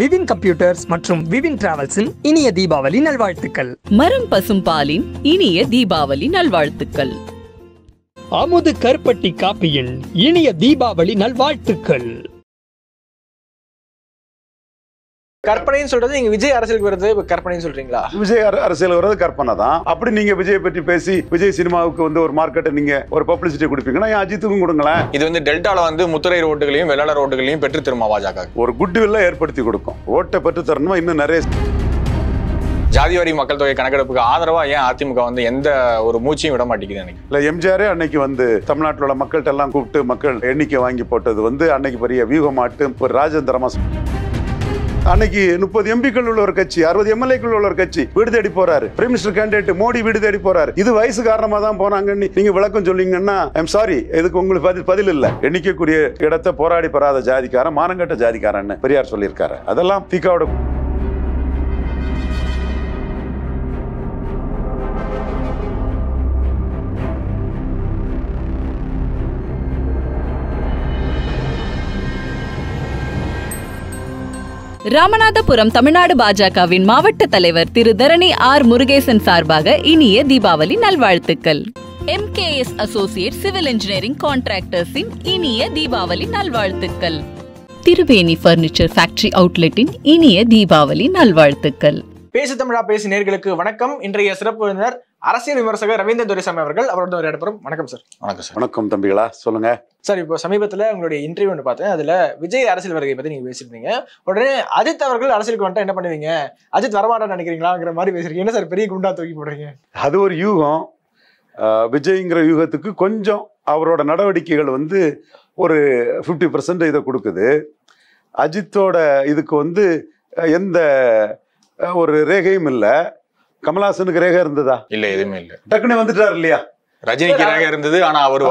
விவின் computers மற்றும் விவின் டிராவல்ஸின் இனிய தீபாவளி நல்வாழ்த்துக்கள் மரம் பசும் பாலின் இனிய தீபாவளி நல்வாழ்த்துக்கள் அமுது கருப்பட்டி காப்பியின் இனிய தீபாவளி நல்வாழ்த்துக்கள் கற்பனைன்னு சொல்றது நீங்க விஜய் அரசியலுக்கு வருது கற்பனைன்னு சொல்றீங்களா விஜய் அரசியல் வர்றது கற்பனை தான் அப்படி நீங்க விஜய் பற்றி பேசி விஜய் சினிமாவுக்கு வந்து ஒரு மார்க்கெட்டை நீங்க ஒரு பப்ளிசிட்டி கொடுப்பீங்கன்னா ஏன் அஜித்துக்கும் கொடுங்களேன் இது வந்து டெல்டால வந்து முத்துரை ரோட்டுகளையும் வெள்ளாள ரோட்டுகளையும் பெற்று தருமா ஒரு குட் வில்ல ஏற்படுத்தி கொடுக்கும் ஓட்டை பெற்று தரணுமா இன்னும் நிறைய ஜாதிவாரி மக்கள் தொகை கணக்கெடுப்புக்கு ஆதரவா ஏன் அதிமுக வந்து எந்த ஒரு மூச்சையும் விட மாட்டேங்குது எனக்கு இல்ல எம்ஜிஆரே அன்னைக்கு வந்து தமிழ்நாட்டில் உள்ள மக்கள்கிட்ட எல்லாம் கூப்பிட்டு மக்கள் எண்ணிக்கை வாங்கி போட்டது வந்து அன்னைக்கு பெரிய வியூகமாட்டு ஒரு ராஜேந்திரமா அன்னைக்கு முப்பது எம்பிக்கள் உள்ள ஒரு கட்சி அறுபது எம்எல்ஏக்கள் உள்ள ஒரு கட்சி வீடு தேடி போறாரு பிரைம் மினிஸ்டர் கேண்டிடேட் மோடி வீடு தேடி போறாரு இது வயசு காரணமா தான் போறாங்கன்னு நீங்க விளக்கம் சொல்லீங்கன்னா ஐம் சாரி இதுக்கு உங்களுக்கு பதில் பதில் இல்லை எண்ணிக்கக்கூடிய இடத்தை போராடி பெறாத ஜாதிக்காரன் மானங்கட்ட ஜாதிக்காரன் பெரியார் சொல்லியிருக்காரு அதெல்லாம் திகாவோட ராமநாதபுரம் தமிழ்நாடு பாஜகவின் மாவட்ட தலைவர் திரு தரணி ஆர் முருகேசன் சார்பாக இனிய தீபாவளி நல்வாழ்த்துக்கள் M K S associate civil engineering கான்ட்ராக்டர்ஸின் இனிய தீபாவளி நல்வாழ்த்துக்கள் திருவேணி பர்னிச்சர் ஃபேக்டரி அவுட்லெட்டின் இனிய தீபாவளி நல்வாழ்த்துக்கள் பேசு தமிழா பேசு நேர்களுக்கு வணக்கம் இன்றைய சிறப்பு விருந்தினர் அரசியல் விமர்சகர் ரவீந்திர துரைசாமி அவர்கள் அவரோட வணக்கம் சார் வணக்கம் சார் வணக்கம் தம்பிகளா சொல்லுங்க சார் இப்போ சமீபத்தில் உங்களுடைய இன்டர்வியூ ஒன்று பார்த்தேன் அதில் விஜய் அரசியல் வருகை பற்றி நீங்கள் பேசியிருந்தீங்க உடனே அஜித் அவர்கள் அரசியலுக்கு வந்துட்டு என்ன பண்ணுவீங்க அஜித் வரமாட்டான்னு நினைக்கிறீங்களாங்கிற மாதிரி பேசுறீங்க என்ன சார் பெரிய குண்டா தூக்கி போடுறீங்க அது ஒரு யூகம் விஜய்ங்கிற யூகத்துக்கு கொஞ்சம் அவரோட நடவடிக்கைகள் வந்து ஒரு ஃபிஃப்டி பர்சன்ட் இதை கொடுக்குது அஜித்தோட இதுக்கு வந்து எந்த ஒரு ரேகையும் இல்லை கமலாசனுக்கு ரேகை இருந்ததா இல்லை எதுவுமே இல்லை டக்குனே வந்துட்டார் இல்லையா ரஜினிக்கு இருந்தது ஆனா அவர்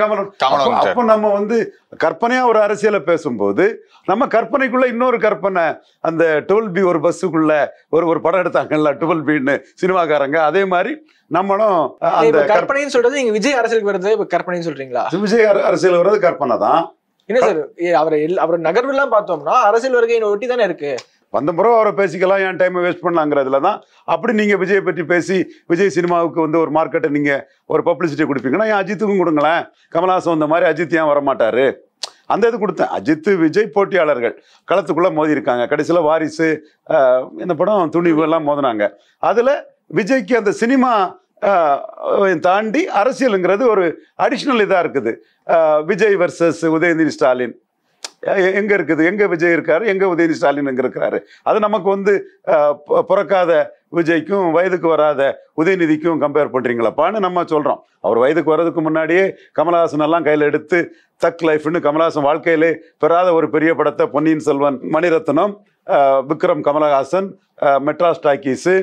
கமலம் அப்ப நம்ம வந்து கற்பனையா ஒரு அரசியலை பேசும்போது நம்ம கற்பனைக்குள்ள இன்னொரு கற்பனை அந்த டுவெல் பி ஒரு பஸ்ஸுக்குள்ள ஒரு ஒரு படம் எடுத்தாங்கல்ல டுவெல் பின்னு சினிமாக்காரங்க அதே மாதிரி நம்மளும் அந்த கற்பனைன்னு சொல்றது இங்க விஜய் அரசியலுக்கு வருது கற்பனைன்னு சொல்றீங்களா விஜய் அரசியல் வர்றது கற்பனை தான் என்ன சார் அவர் அவர் நகர்வு எல்லாம் பார்த்தோம்னா அரசியல் வருகையின் ஒட்டி தானே இருக்கு வந்த முறை அவரை பேசிக்கலாம் ஏன் டைமை வேஸ்ட் பண்ணலாங்கிறதுல தான் அப்படி நீங்கள் விஜய் பற்றி பேசி விஜய் சினிமாவுக்கு வந்து ஒரு மார்க்கெட்டை நீங்கள் ஒரு பப்ளிசிட்டி கொடுப்பீங்கன்னா ஏன் அஜித்துக்கும் கொடுங்களேன் கமல்ஹாசன் வந்த மாதிரி அஜித் ஏன் வரமாட்டார் அந்த இது கொடுத்தேன் அஜித்து விஜய் போட்டியாளர்கள் களத்துக்குள்ளே மோதி இருக்காங்க கடைசியில் வாரிசு இந்த படம் துணிவு எல்லாம் மோதினாங்க அதில் விஜய்க்கு அந்த சினிமா தாண்டி அரசியலுங்கிறது ஒரு அடிஷ்னல் இதாக இருக்குது விஜய் வர்சஸ் உதயநிதி ஸ்டாலின் எங்கே இருக்குது எங்கே விஜய் இருக்காரு எங்கே உதயநிதி ஸ்டாலின் எங்க இருக்கிறாரு அது நமக்கு வந்து பிறக்காத விஜய்க்கும் வயதுக்கு வராத உதயநிதிக்கும் கம்பேர் பண்றீங்களாப்பான்னு நம்ம சொல்கிறோம் அவர் வயதுக்கு வர்றதுக்கு முன்னாடியே கமலஹாசன் எல்லாம் கையில் எடுத்து தக் லைஃப்னு கமலஹாசன் வாழ்க்கையிலே பெறாத ஒரு பெரிய படத்தை பொன்னியின் செல்வன் மணிரத்னம் விக்ரம் கமலஹாசன் மெட்ராஸ் டாக்கீஸு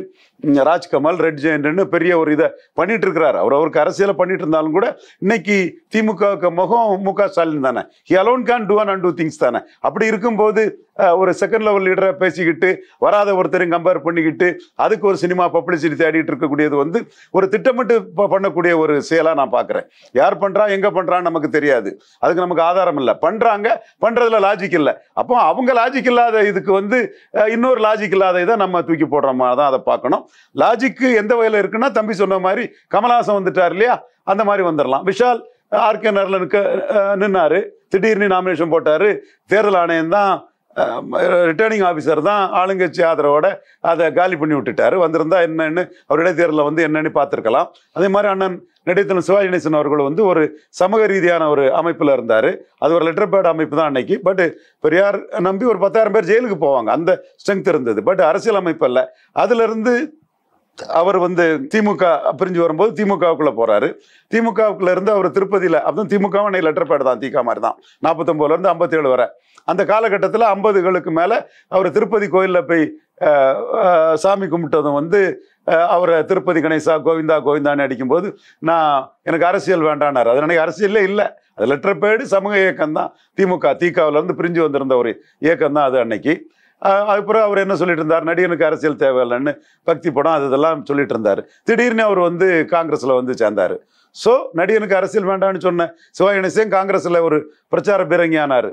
ராஜ்கமல் ரெட் ஜெயண்ட்னு பெரிய ஒரு இதை பண்ணிகிட்டு இருக்கிறார் அவர் அவருக்கு அரசியலை பண்ணிட்டு இருந்தாலும் கூட இன்னைக்கு திமுகவுக்கு முகம் மு க ஸ்டாலின் தானே he alone can do and and do things தானே அப்படி இருக்கும்போது ஒரு செகண்ட் லெவல் லீடரை பேசிக்கிட்டு வராத ஒருத்தரையும் கம்பேர் பண்ணிக்கிட்டு அதுக்கு ஒரு சினிமா பப்ளிசிட்டி தேடிட்டு இருக்கக்கூடியது வந்து ஒரு திட்டமிட்டு பண்ணக்கூடிய ஒரு செயலாக நான் பார்க்குறேன் யார் பண்ணுறா எங்கே பண்ணுறான்னு நமக்கு தெரியாது அதுக்கு நமக்கு ஆதாரம் இல்லை பண்ணுறாங்க பண்ணுறதுல லாஜிக் இல்லை அப்போ அவங்க லாஜிக் இல்லாத இதுக்கு வந்து இன்னொரு லாஜிக் இல்லாத இதை நம்ம தூக்கி போடுற மாதிரி தான் அதை பார்க்கணும் லாஜிக்கு எந்த வகையில் இருக்குன்னா தம்பி சொன்ன மாதிரி கமலஹாசன் வந்துட்டார் இல்லையா அந்த மாதிரி வந்துடலாம் விஷால் ஆர்கே நரில் நிற்க நின்னாரு திடீர்னு நாமினேஷன் போட்டார் தேர்தல் ஆணையம் தான் ரிட்டர்னிங் ஆஃபீஸர் தான் ஆளுங்கட்சி ஆதரவோட அதை காலி பண்ணி விட்டுட்டார் வந்திருந்தா என்னென்னு அவர் இடைத்தேர்தலில் வந்து என்னன்னு பார்த்துருக்கலாம் அதே மாதிரி அண்ணன் நெடித்தன் சிவாஜி கணேசன் அவர்கள் வந்து ஒரு சமூக ரீதியான ஒரு அமைப்பில் இருந்தார் அது ஒரு லெட்டர் பேட் அமைப்பு தான் அன்னைக்கு பட்டு பெரியார் நம்பி ஒரு பத்தாயிரம் பேர் ஜெயிலுக்கு போவாங்க அந்த ஸ்ட்ரென்த் இருந்தது பட் அரசியல் அமைப்பு அல்ல அதுலேருந்து அவர் வந்து திமுக பிரிஞ்சு வரும்போது திமுகவுக்குள்ள போறாரு திமுகவுக்குள்ள இருந்து அவர் திருப்பதியில் அப்பதான் திமுக லெட்டர் பேட் தான் திக மாதிரி தான் நாற்பத்தொம்போதுல இருந்து ஐம்பத்தி ஏழு வரை அந்த காலகட்டத்தில் ஐம்பதுகளுக்கு மேலே அவர் திருப்பதி கோயிலில் போய் சாமி கும்பிட்டதும் வந்து அவரை திருப்பதி கணேசா கோவிந்தா கோவிந்தான்னு அடிக்கும்போது நான் எனக்கு அரசியல் வேண்டானார் அது எனக்கு அரசியலே இல்லை அது லெட்டர் பேடு சமூக இயக்கம் தான் திமுக இருந்து பிரிஞ்சு வந்திருந்த ஒரு இயக்கம் தான் அது அன்னைக்கு அதுக்கப்புறம் அவர் என்ன சொல்லிட்டு இருந்தார் நடிகனுக்கு அரசியல் தேவையில்லைன்னு பக்தி படம் அது இதெல்லாம் சொல்லிட்டு இருந்தார் திடீர்னு அவர் வந்து காங்கிரஸில் வந்து சேர்ந்தார் ஸோ நடிகனுக்கு அரசியல் வேண்டாம்னு சொன்ன சிவா இணைசியம் காங்கிரஸில் ஒரு பிரச்சார பிரங்கியானார்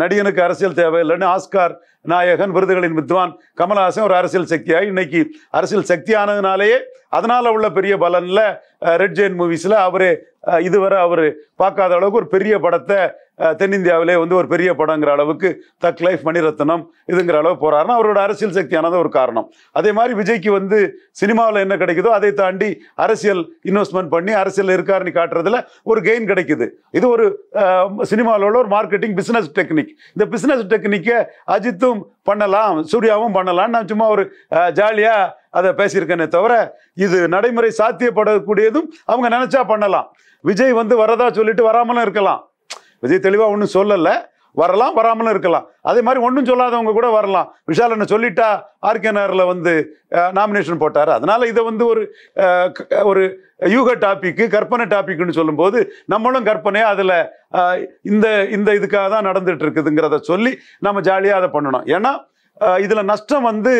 நடிகனுக்கு அரசியல் தேவையில்லைன்னு ஆஸ்கார் நாயகன் விருதுகளின் வித்வான் கமல்ஹாசன் ஒரு அரசியல் சக்தியாகி இன்னைக்கு அரசியல் சக்தி ஆனதுனாலேயே அதனால் உள்ள பெரிய பலனில் ரெட் ஜெயின் மூவிஸில் அவரே இதுவரை அவர் பார்க்காத அளவுக்கு ஒரு பெரிய படத்தை தென்னிந்தியாவிலே வந்து ஒரு பெரிய படங்கிற அளவுக்கு தக் லைஃப் மணிரத்னம் இதுங்கிற அளவு போகிறாருன்னா அவரோட அரசியல் சக்தியானது ஒரு காரணம் அதே மாதிரி விஜய்க்கு வந்து சினிமாவில் என்ன கிடைக்குதோ அதை தாண்டி அரசியல் இன்வெஸ்ட்மெண்ட் பண்ணி அரசியல் இருக்காருன்னு காட்டுறதுல ஒரு கெயின் கிடைக்குது இது ஒரு சினிமாவில் உள்ள ஒரு மார்க்கெட்டிங் பிஸ்னஸ் டெக்னிக் இந்த பிஸ்னஸ் டெக்னிக்கை அஜித்தும் பண்ணலாம் சூர்யாவும் பண்ணலாம் நான் சும்மா ஒரு ஜாலியாக அதை பேசியிருக்கேனே தவிர இது நடைமுறை சாத்தியப்படக்கூடியதும் அவங்க நினச்சா பண்ணலாம் விஜய் வந்து வரதா சொல்லிட்டு வராமலும் இருக்கலாம் விஜய் தெளிவாக ஒன்றும் சொல்லலை வரலாம் வராமலும் இருக்கலாம் அதே மாதிரி ஒன்றும் சொல்லாதவங்க கூட வரலாம் விஷாலனை சொல்லிட்டா ஆர்கே நகரில் வந்து நாமினேஷன் போட்டார் அதனால் இதை வந்து ஒரு ஒரு யூக டாபிக்கு கற்பனை டாபிக்னு சொல்லும்போது நம்மளும் கற்பனையாக அதில் இந்த இந்த இதுக்காக தான் நடந்துகிட்டு இருக்குதுங்கிறத சொல்லி நம்ம ஜாலியாக அதை பண்ணணும் ஏன்னா இதுல நஷ்டம் வந்து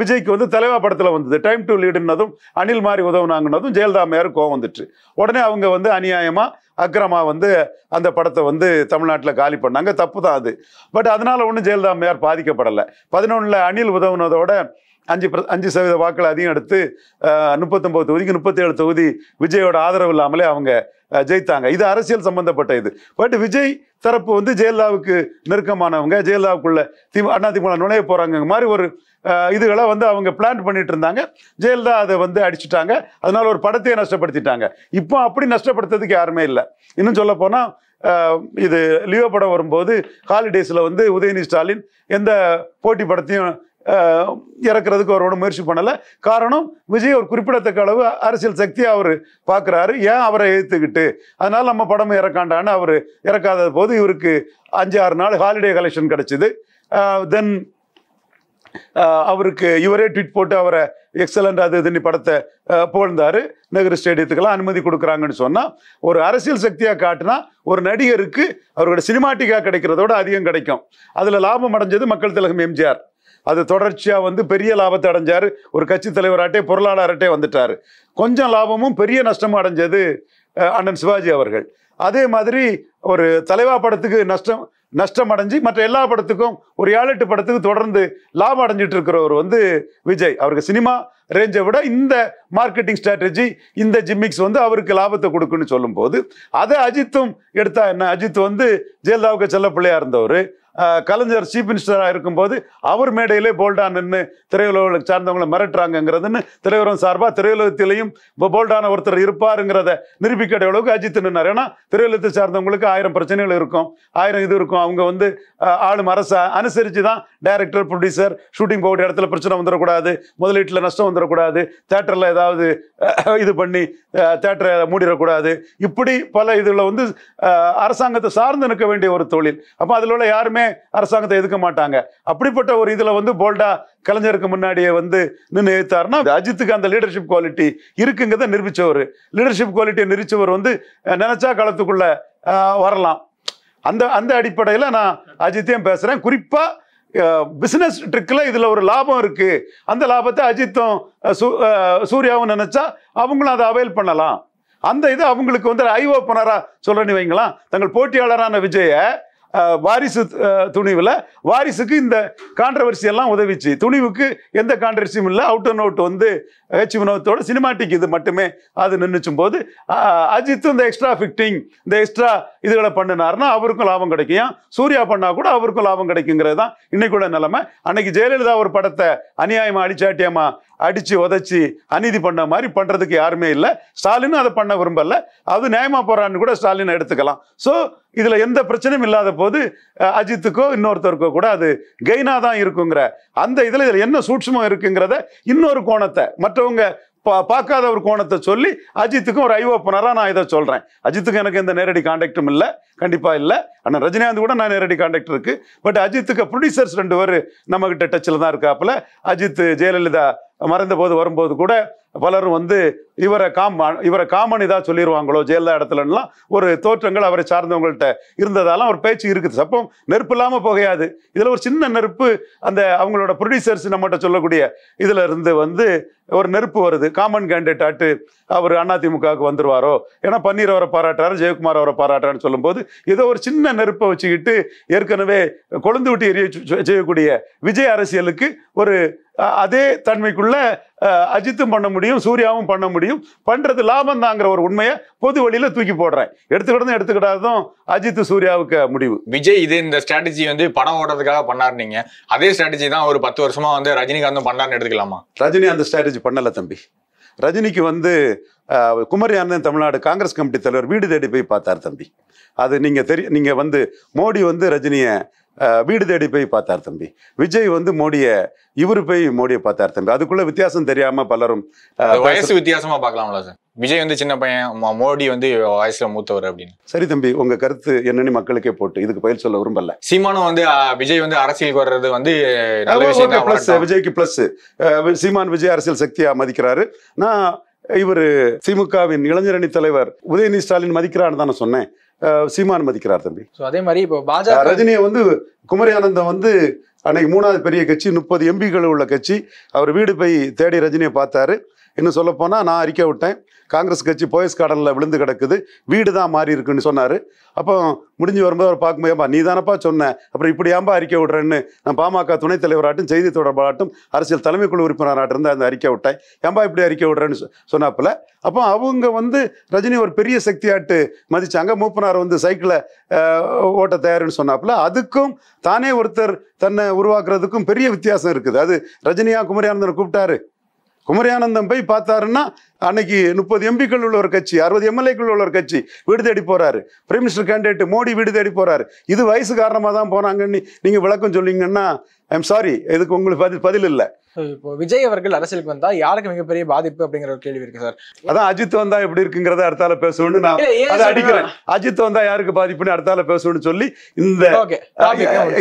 விஜய்க்கு வந்து தலைவா படத்துல வந்தது டைம் டு லீடுன்னதும் அனில் மாதிரி உதவுனாங்கன்னதும் ஜெயலலிதா மேயர் கோவம் வந்துட்டு உடனே அவங்க வந்து அநியாயமா அக்ரமா வந்து அந்த படத்தை வந்து தமிழ்நாட்டில் காலி பண்ணாங்க தப்பு தான் அது பட் அதனால ஒன்றும் ஜெயலலிதா மேயர் பாதிக்கப்படலை பதினொன்றில் அணில் உதவுனதோட அஞ்சு அஞ்சு சதவீத வாக்களை அதிகம் எடுத்து முப்பத்தொம்பது தொகுதிக்கு முப்பத்தேழு தொகுதி விஜயோட ஆதரவு இல்லாமலே அவங்க ஜெயித்தாங்க இது அரசியல் சம்பந்தப்பட்ட இது பட் விஜய் தரப்பு வந்து ஜெயலலிதாவுக்கு நெருக்கமானவங்க ஜெயலலிதாவுக்குள்ள திமு அண்ணா நுழைய போகிறாங்க மாதிரி ஒரு இதுகளை வந்து அவங்க பிளான் பண்ணிட்டு இருந்தாங்க ஜெயலலிதா அதை வந்து அடிச்சுட்டாங்க அதனால ஒரு படத்தையே நஷ்டப்படுத்திட்டாங்க இப்போ அப்படி நஷ்டப்படுத்துறதுக்கு யாருமே இல்லை இன்னும் சொல்ல போனால் இது லியோ படம் வரும்போது ஹாலிடேஸில் வந்து உதயநிதி ஸ்டாலின் எந்த போட்டி படத்தையும் இறக்குறதுக்கு அவரோட முயற்சி பண்ணலை காரணம் விஜய் ஒரு குறிப்பிடத்தக்க அளவு அரசியல் சக்தியாக அவர் பார்க்குறாரு ஏன் அவரை எழுத்துக்கிட்டு அதனால் நம்ம படம் இறக்காண்டான்னு அவர் இறக்காத போது இவருக்கு அஞ்சு ஆறு நாள் ஹாலிடே கலெக்ஷன் கிடச்சிது தென் அவருக்கு இவரே ட்வீட் போட்டு அவரை எக்ஸலண்ட் அது இதுன்னு படத்தை புகழ்ந்தார் நெஹ்ரு ஸ்டேடியத்துக்கெல்லாம் அனுமதி கொடுக்குறாங்கன்னு சொன்னால் ஒரு அரசியல் சக்தியாக காட்டினா ஒரு நடிகருக்கு அவரோட சினிமாட்டிக்காக கிடைக்கிறதோட அதிகம் கிடைக்கும் அதில் லாபம் அடைஞ்சது மக்கள் திலகம் எம்ஜிஆர் அது தொடர்ச்சியாக வந்து பெரிய லாபத்தை அடைஞ்சார் ஒரு கட்சி தலைவராட்டே பொருளாளர்கிட்டே வந்துட்டார் கொஞ்சம் லாபமும் பெரிய நஷ்டமும் அடைஞ்சது அண்ணன் சிவாஜி அவர்கள் அதே மாதிரி ஒரு தலைவா படத்துக்கு நஷ்டம் நஷ்டம் அடைஞ்சு மற்ற எல்லா படத்துக்கும் ஒரு ஏழெட்டு படத்துக்கு தொடர்ந்து லாபம் அடைஞ்சிட்டு இருக்கிறவர் வந்து விஜய் அவருக்கு சினிமா ரேஞ்சை விட இந்த மார்க்கெட்டிங் ஸ்ட்ராட்டஜி இந்த ஜிம்மிக்ஸ் வந்து அவருக்கு லாபத்தை கொடுக்குன்னு சொல்லும்போது அதை அஜித்தும் எடுத்தா என்ன அஜித் வந்து ஜெயலலிதாவுக்கு செல்ல பிள்ளையாக இருந்தவர் கலைஞர் சீஃப் மினிஸ்டராக இருக்கும்போது அவர் மேடையிலே போல்டா நின்று திரையுலகளுக்கு சார்ந்தவங்களை மிரட்டுறாங்கிறதுன்னு திரையுலகம் சார்பாக திரையுலகத்திலையும் இப்போ போல்டான ஒருத்தர் இருப்பாருங்கிறத நிரூபிக்கிற அளவுக்கு அஜித் நின்னார் ஏன்னா திரையுலகத்தை சார்ந்தவங்களுக்கு ஆயிரம் பிரச்சனைகள் இருக்கும் ஆயிரம் இது இருக்கும் அவங்க வந்து ஆளும் அரசை அனுசரித்து தான் டைரக்டர் ப்ரொடியூசர் ஷூட்டிங் போகிற இடத்துல பிரச்சனை வந்துடக்கூடாது முதலீட்டில் நஷ்டம் வந்துடக்கூடாது தேட்டரில் ஏதாவது இது பண்ணி தேட்டரை மூடிடக்கூடாது இப்படி பல இதில் வந்து அரசாங்கத்தை சார்ந்து நிற்க வேண்டிய ஒரு தொழில் அப்போ அதில் உள்ள யாருமே யாருமே அரசாங்கத்தை எதுக்க மாட்டாங்க அப்படிப்பட்ட ஒரு இதில் வந்து போல்டா கலைஞருக்கு முன்னாடியே வந்து நின்று எழுத்தாருன்னா அஜித்துக்கு அந்த லீடர்ஷிப் குவாலிட்டி இருக்குங்கிறத நிரூபித்தவர் லீடர்ஷிப் குவாலிட்டியை நிரூபித்தவர் வந்து நினைச்சா காலத்துக்குள்ள வரலாம் அந்த அந்த அடிப்படையில் நான் அஜித்தையும் பேசுகிறேன் குறிப்பாக பிஸ்னஸ் ட்ரிக்கில் இதில் ஒரு லாபம் இருக்குது அந்த லாபத்தை அஜித்தும் சூர்யாவும் நினச்சா அவங்களும் அதை அவைல் பண்ணலாம் அந்த இது அவங்களுக்கு வந்து ஐ ஓப்பனராக சொல்கிறேன்னு வைங்களாம் தங்கள் போட்டியாளரான விஜயை வாரிசு துணிவில் வாரிசுக்கு இந்த கான்ட்ரவர்சி எல்லாம் உதவிச்சு துணிவுக்கு எந்த கான்ட்ரவர்சியும் இல்லை அவுட் அண்ட் அவுட் வந்து ஹெச் வினோத்தோட சினிமாட்டிக் இது மட்டுமே அது நின்றுச்சும் போது அஜித்து இந்த எக்ஸ்ட்ரா ஃபிக்டிங் இந்த எக்ஸ்ட்ரா இதுகளை பண்ணினார்னா அவருக்கும் லாபம் கிடைக்கும் சூர்யா பண்ணா கூட அவருக்கும் லாபம் கிடைக்குங்கிறது தான் இன்னைக்கு கூட நிலைமை அன்னைக்கு ஜெயலலிதா ஒரு படத்தை அநியாயமா அடிச்சாட்டியமா அடித்து உதச்சி அநீதி பண்ண மாதிரி பண்ணுறதுக்கு யாருமே இல்லை ஸ்டாலினும் அதை பண்ண விரும்பல அது நியாயமாக போகிறான்னு கூட ஸ்டாலின் எடுத்துக்கலாம் ஸோ இதில் எந்த பிரச்சனையும் இல்லாத போது அஜித்துக்கோ இன்னொருத்தருக்கோ கூட அது கெய்னா தான் இருக்குங்கிற அந்த இதில் இதில் என்ன சூட்சமாக இருக்குங்கிறத இன்னொரு கோணத்தை மற்றவங்க பா பார்க்காத ஒரு கோணத்தை சொல்லி அஜித்துக்கும் ஒரு ஐ ஓப்பனராக நான் இதை சொல்கிறேன் அஜித்துக்கும் எனக்கு எந்த நேரடி காண்டாக்டும் இல்லை கண்டிப்பாக இல்லை ஆனால் ரஜினிகாந்த் கூட நான் நேரடி காண்டாக்ட் இருக்குது பட் அஜித்துக்கு ப்ரொடியூசர்ஸ் ரெண்டு பேர் நம்மக்கிட்ட டச்சில் தான் இருக்காப்புல அஜித் ஜெயலலிதா மறைந்த போது வரும்போது கூட பலரும் வந்து இவரை காம் இவரை காமன் இதாக சொல்லிடுவாங்களோ ஜெயலலிதா இடத்துலலாம் ஒரு தோற்றங்கள் அவரை சார்ந்தவங்கள்ட்ட இருந்ததாலாம் ஒரு பேச்சு இருக்குது அப்போ நெருப்பு இல்லாமல் போகையாது இதில் ஒரு சின்ன நெருப்பு அந்த அவங்களோட ப்ரொடியூசர்ஸ் நம்மகிட்ட சொல்லக்கூடிய இதில் இருந்து வந்து ஒரு நெருப்பு வருது காமன் கேண்டிடேட் ஆட்டு அவர் அதிமுகவுக்கு வந்துருவாரோ ஏன்னா பன்னீர் அவரை பாராட்டுறாரு ஜெயக்குமார் அவரை பாராட்டுறாரு சொல்லும்போது ஏதோ ஒரு சின்ன நெருப்பை வச்சுக்கிட்டு ஏற்கனவே கொழுந்து விட்டு எரிய செய்யக்கூடிய விஜய் அரசியலுக்கு ஒரு அதே தன்மைக்குள்ள அஜித்தும் பண்ண முடியும் சூர்யாவும் பண்ண முடியும் பண்றது லாபம் தாங்கிற ஒரு உண்மையை பொது வழியில தூக்கி போடுறேன் எடுத்துக்கிட்டதும் எடுத்துக்கிட்டாதும் அஜித் சூர்யாவுக்கு முடிவு விஜய் இது இந்த ஸ்ட்ராட்டஜி வந்து படம் ஓடுறதுக்காக பண்ணார் நீங்க அதே ஸ்ட்ராட்டஜி தான் ஒரு பத்து வருஷமா வந்து ரஜினிகாந்தும் பண்ணாருன்னு எடுத்துக்கலாமா ரஜினி அந்த ஸ்ட்ராட்டஜி பண்ணல தம்பி ரஜினிக்கு வந்து குமரி அண்ணன் தமிழ்நாடு காங்கிரஸ் கமிட்டி தலைவர் வீடு தேடி போய் பார்த்தார் தம்பி அது நீங்கள் தெரிய நீங்கள் வந்து மோடி வந்து ரஜினியை வீடு தேடி போய் பார்த்தார் தம்பி விஜய் வந்து மோடிய இவரு போய் மோடியை பார்த்தார் தம்பி அதுக்குள்ள வித்தியாசம் தெரியாம பலரும் வயசு வித்தியாசமா பார்க்கலாம்ல சார் விஜய் வந்து சின்ன பையன் மோடி வந்து வயசுல மூத்தவர் அப்படின்னு சரி தம்பி உங்க கருத்து என்னன்னு மக்களுக்கே போட்டு இதுக்கு பயில் சொல்ல விரும்பல சீமானும் வந்து விஜய் வந்து அரசியல் வர்றது வந்து பிளஸ் விஜய்க்கு பிளஸ் சீமான் விஜய் அரசியல் சக்தியா மதிக்கிறாரு நான் இவர் திமுகவின் இளைஞரணி தலைவர் உதயநிதி ஸ்டாலின் மதிக்கிறான்னு தானே சொன்னேன் சீமான் மதிக்கிறார் தம்பி அதே மாதிரி இப்போ பாஜக ரஜினியை வந்து குமரி ஆனந்தம் வந்து அன்னைக்கு மூணாவது பெரிய கட்சி முப்பது எம்பிகள் உள்ள கட்சி அவர் வீடு போய் தேடி ரஜினியை பார்த்தாரு இன்னும் சொல்லப்போனால் நான் அறிக்கை விட்டேன் காங்கிரஸ் கட்சி போயஸ் கார்டனில் விழுந்து கிடக்குது வீடு தான் மாறி இருக்குன்னு சொன்னார் அப்போ முடிஞ்சு வரும்போது அவர் பார்க்கும்போது நீ தானப்பா சொன்ன அப்புறம் இப்படி ஏன்பா அறிக்கை விடுறேன்னு நான் பாமக துணைத் தலைவராட்டும் செய்தி தொடர்பாகட்டும் அரசியல் தலைமை குழு உறுப்பினராட்டம் இருந்து அந்த அறிக்கை விட்டேன் ஏன்பா இப்படி அறிக்கை விடுறேன்னு சொன்னாப்புல அப்போ அவங்க வந்து ரஜினி ஒரு பெரிய சக்தியாட்டு மதித்தாங்க மூப்பனார் வந்து சைக்கிளை ஓட்ட தயாருன்னு சொன்னாப்புல அதுக்கும் தானே ஒருத்தர் தன்னை உருவாக்குறதுக்கும் பெரிய வித்தியாசம் இருக்குது அது ரஜினியா குமரியானந்தனை கூப்பிட்டாரு குமரியானந்தம் போய் பார்த்தாருன்னா அன்னைக்கு முப்பது எம்பிக்கள் உள்ள ஒரு கட்சி அறுபது எம்எல்ஏக்கள் உள்ள ஒரு கட்சி வீடு தேடி போறாரு பிரைம் மினிஸ்டர் கேண்டிடேட் மோடி வீடு தேடி போறாரு இது வயசு காரணமா தான் போனாங்கன்னு நீங்க விளக்கம் சொல்லீங்கன்னா ஐம் சாரி இதுக்கு உங்களுக்கு பதில் இல்லை இப்போ விஜய் அவர்கள் அரசியலுக்கு வந்தா யாருக்கு மிகப்பெரிய பாதிப்பு அப்படிங்கிற கேள்வி இருக்கு சார் அதான் அஜித் வந்தா எப்படி இருக்குங்கிறத அடுத்தால பேசணும்னு நான் அதை அடிக்கிறேன் அஜித் வந்தா யாருக்கு பாதிப்புன்னு அடுத்தால பேசணும்னு சொல்லி இந்த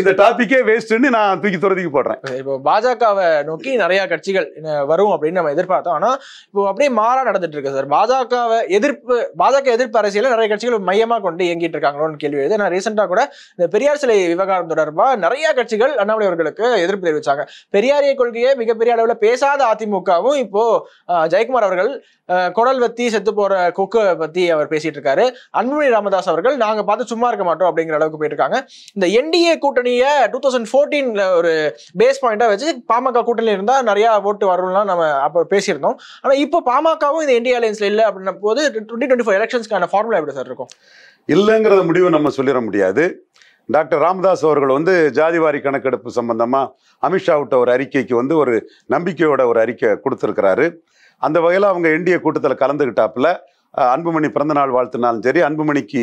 இந்த டாபிக்கே வேஸ்ட்னு நான் தூக்கி துறதிக்கு போடுறேன் இப்போ பாஜகவை நோக்கி நிறைய கட்சிகள் வரும் அப்படின்னு நம்ம எதிர்பார்த்தோம் ஆனா இப்போ அப்படியே மாறா நடந்துட்டு இருக்கு சார் பாஜகவை எதிர்ப்பு பாஜக எதிர்ப்பு அரசியல நிறைய கட்சிகள் மையமா கொண்டு இயங்கிட்டு இருக்காங்களோன்னு கேள்வி எழுது நான் ரீசெண்டா கூட இந்த பெரியார் சிலை விவகாரம் தொடர்பா நிறைய கட்சிகள் அண்ணாமலை அவர்களுக்கு எதிர்ப்பு தெரிவிச்சாங்க பெரியாரிய கொள்கையை மிகப்பெரிய அளவுல பேசாத அதிமுகவும் இப்போ ஜெயக்குமார் அவர்கள் குடல் வத்தி செத்து போற கொக்கு பத்தி அவர் பேசிட்டு இருக்காரு அன்புமணி ராமதாஸ் அவர்கள் நாங்க பார்த்து சும்மா இருக்க மாட்டோம் அப்படிங்கிற அளவுக்கு போயிட்டு இருக்காங்க இந்த என்டிஏ கூட்டணியை டூ தௌசண்ட் போர்டீன்ல ஒரு பேஸ் பாயிண்டா வச்சு பாமக கூட்டணி இருந்தா நிறைய ஓட்டு வரும்லாம் நம்ம அப்போ பேசியிருந்தோம் ஆனா இப்போ பாமக பாஜகவும் இந்த இந்தியா அலையன்ஸ்ல இல்லை அப்படின்ன போது டுவெண்ட்டி டுவெண்ட்டி ஃபைவ் எலெக்ஷன்ஸ்க்கான ஃபார்முலா எப்படி சார் இருக்கும் இல்லைங்கிற முடிவு நம்ம சொல்லிட முடியாது டாக்டர் ராமதாஸ் அவர்கள் வந்து ஜாதிவாரி கணக்கெடுப்பு சம்பந்தமாக விட்ட ஒரு அறிக்கைக்கு வந்து ஒரு நம்பிக்கையோட ஒரு அறிக்கை கொடுத்துருக்கிறாரு அந்த வகையில் அவங்க என்டிஏ கூட்டத்தில் கலந்துக்கிட்டாப்புல அன்புமணி பிறந்தநாள் வாழ்த்துனாலும் சரி அன்புமணிக்கு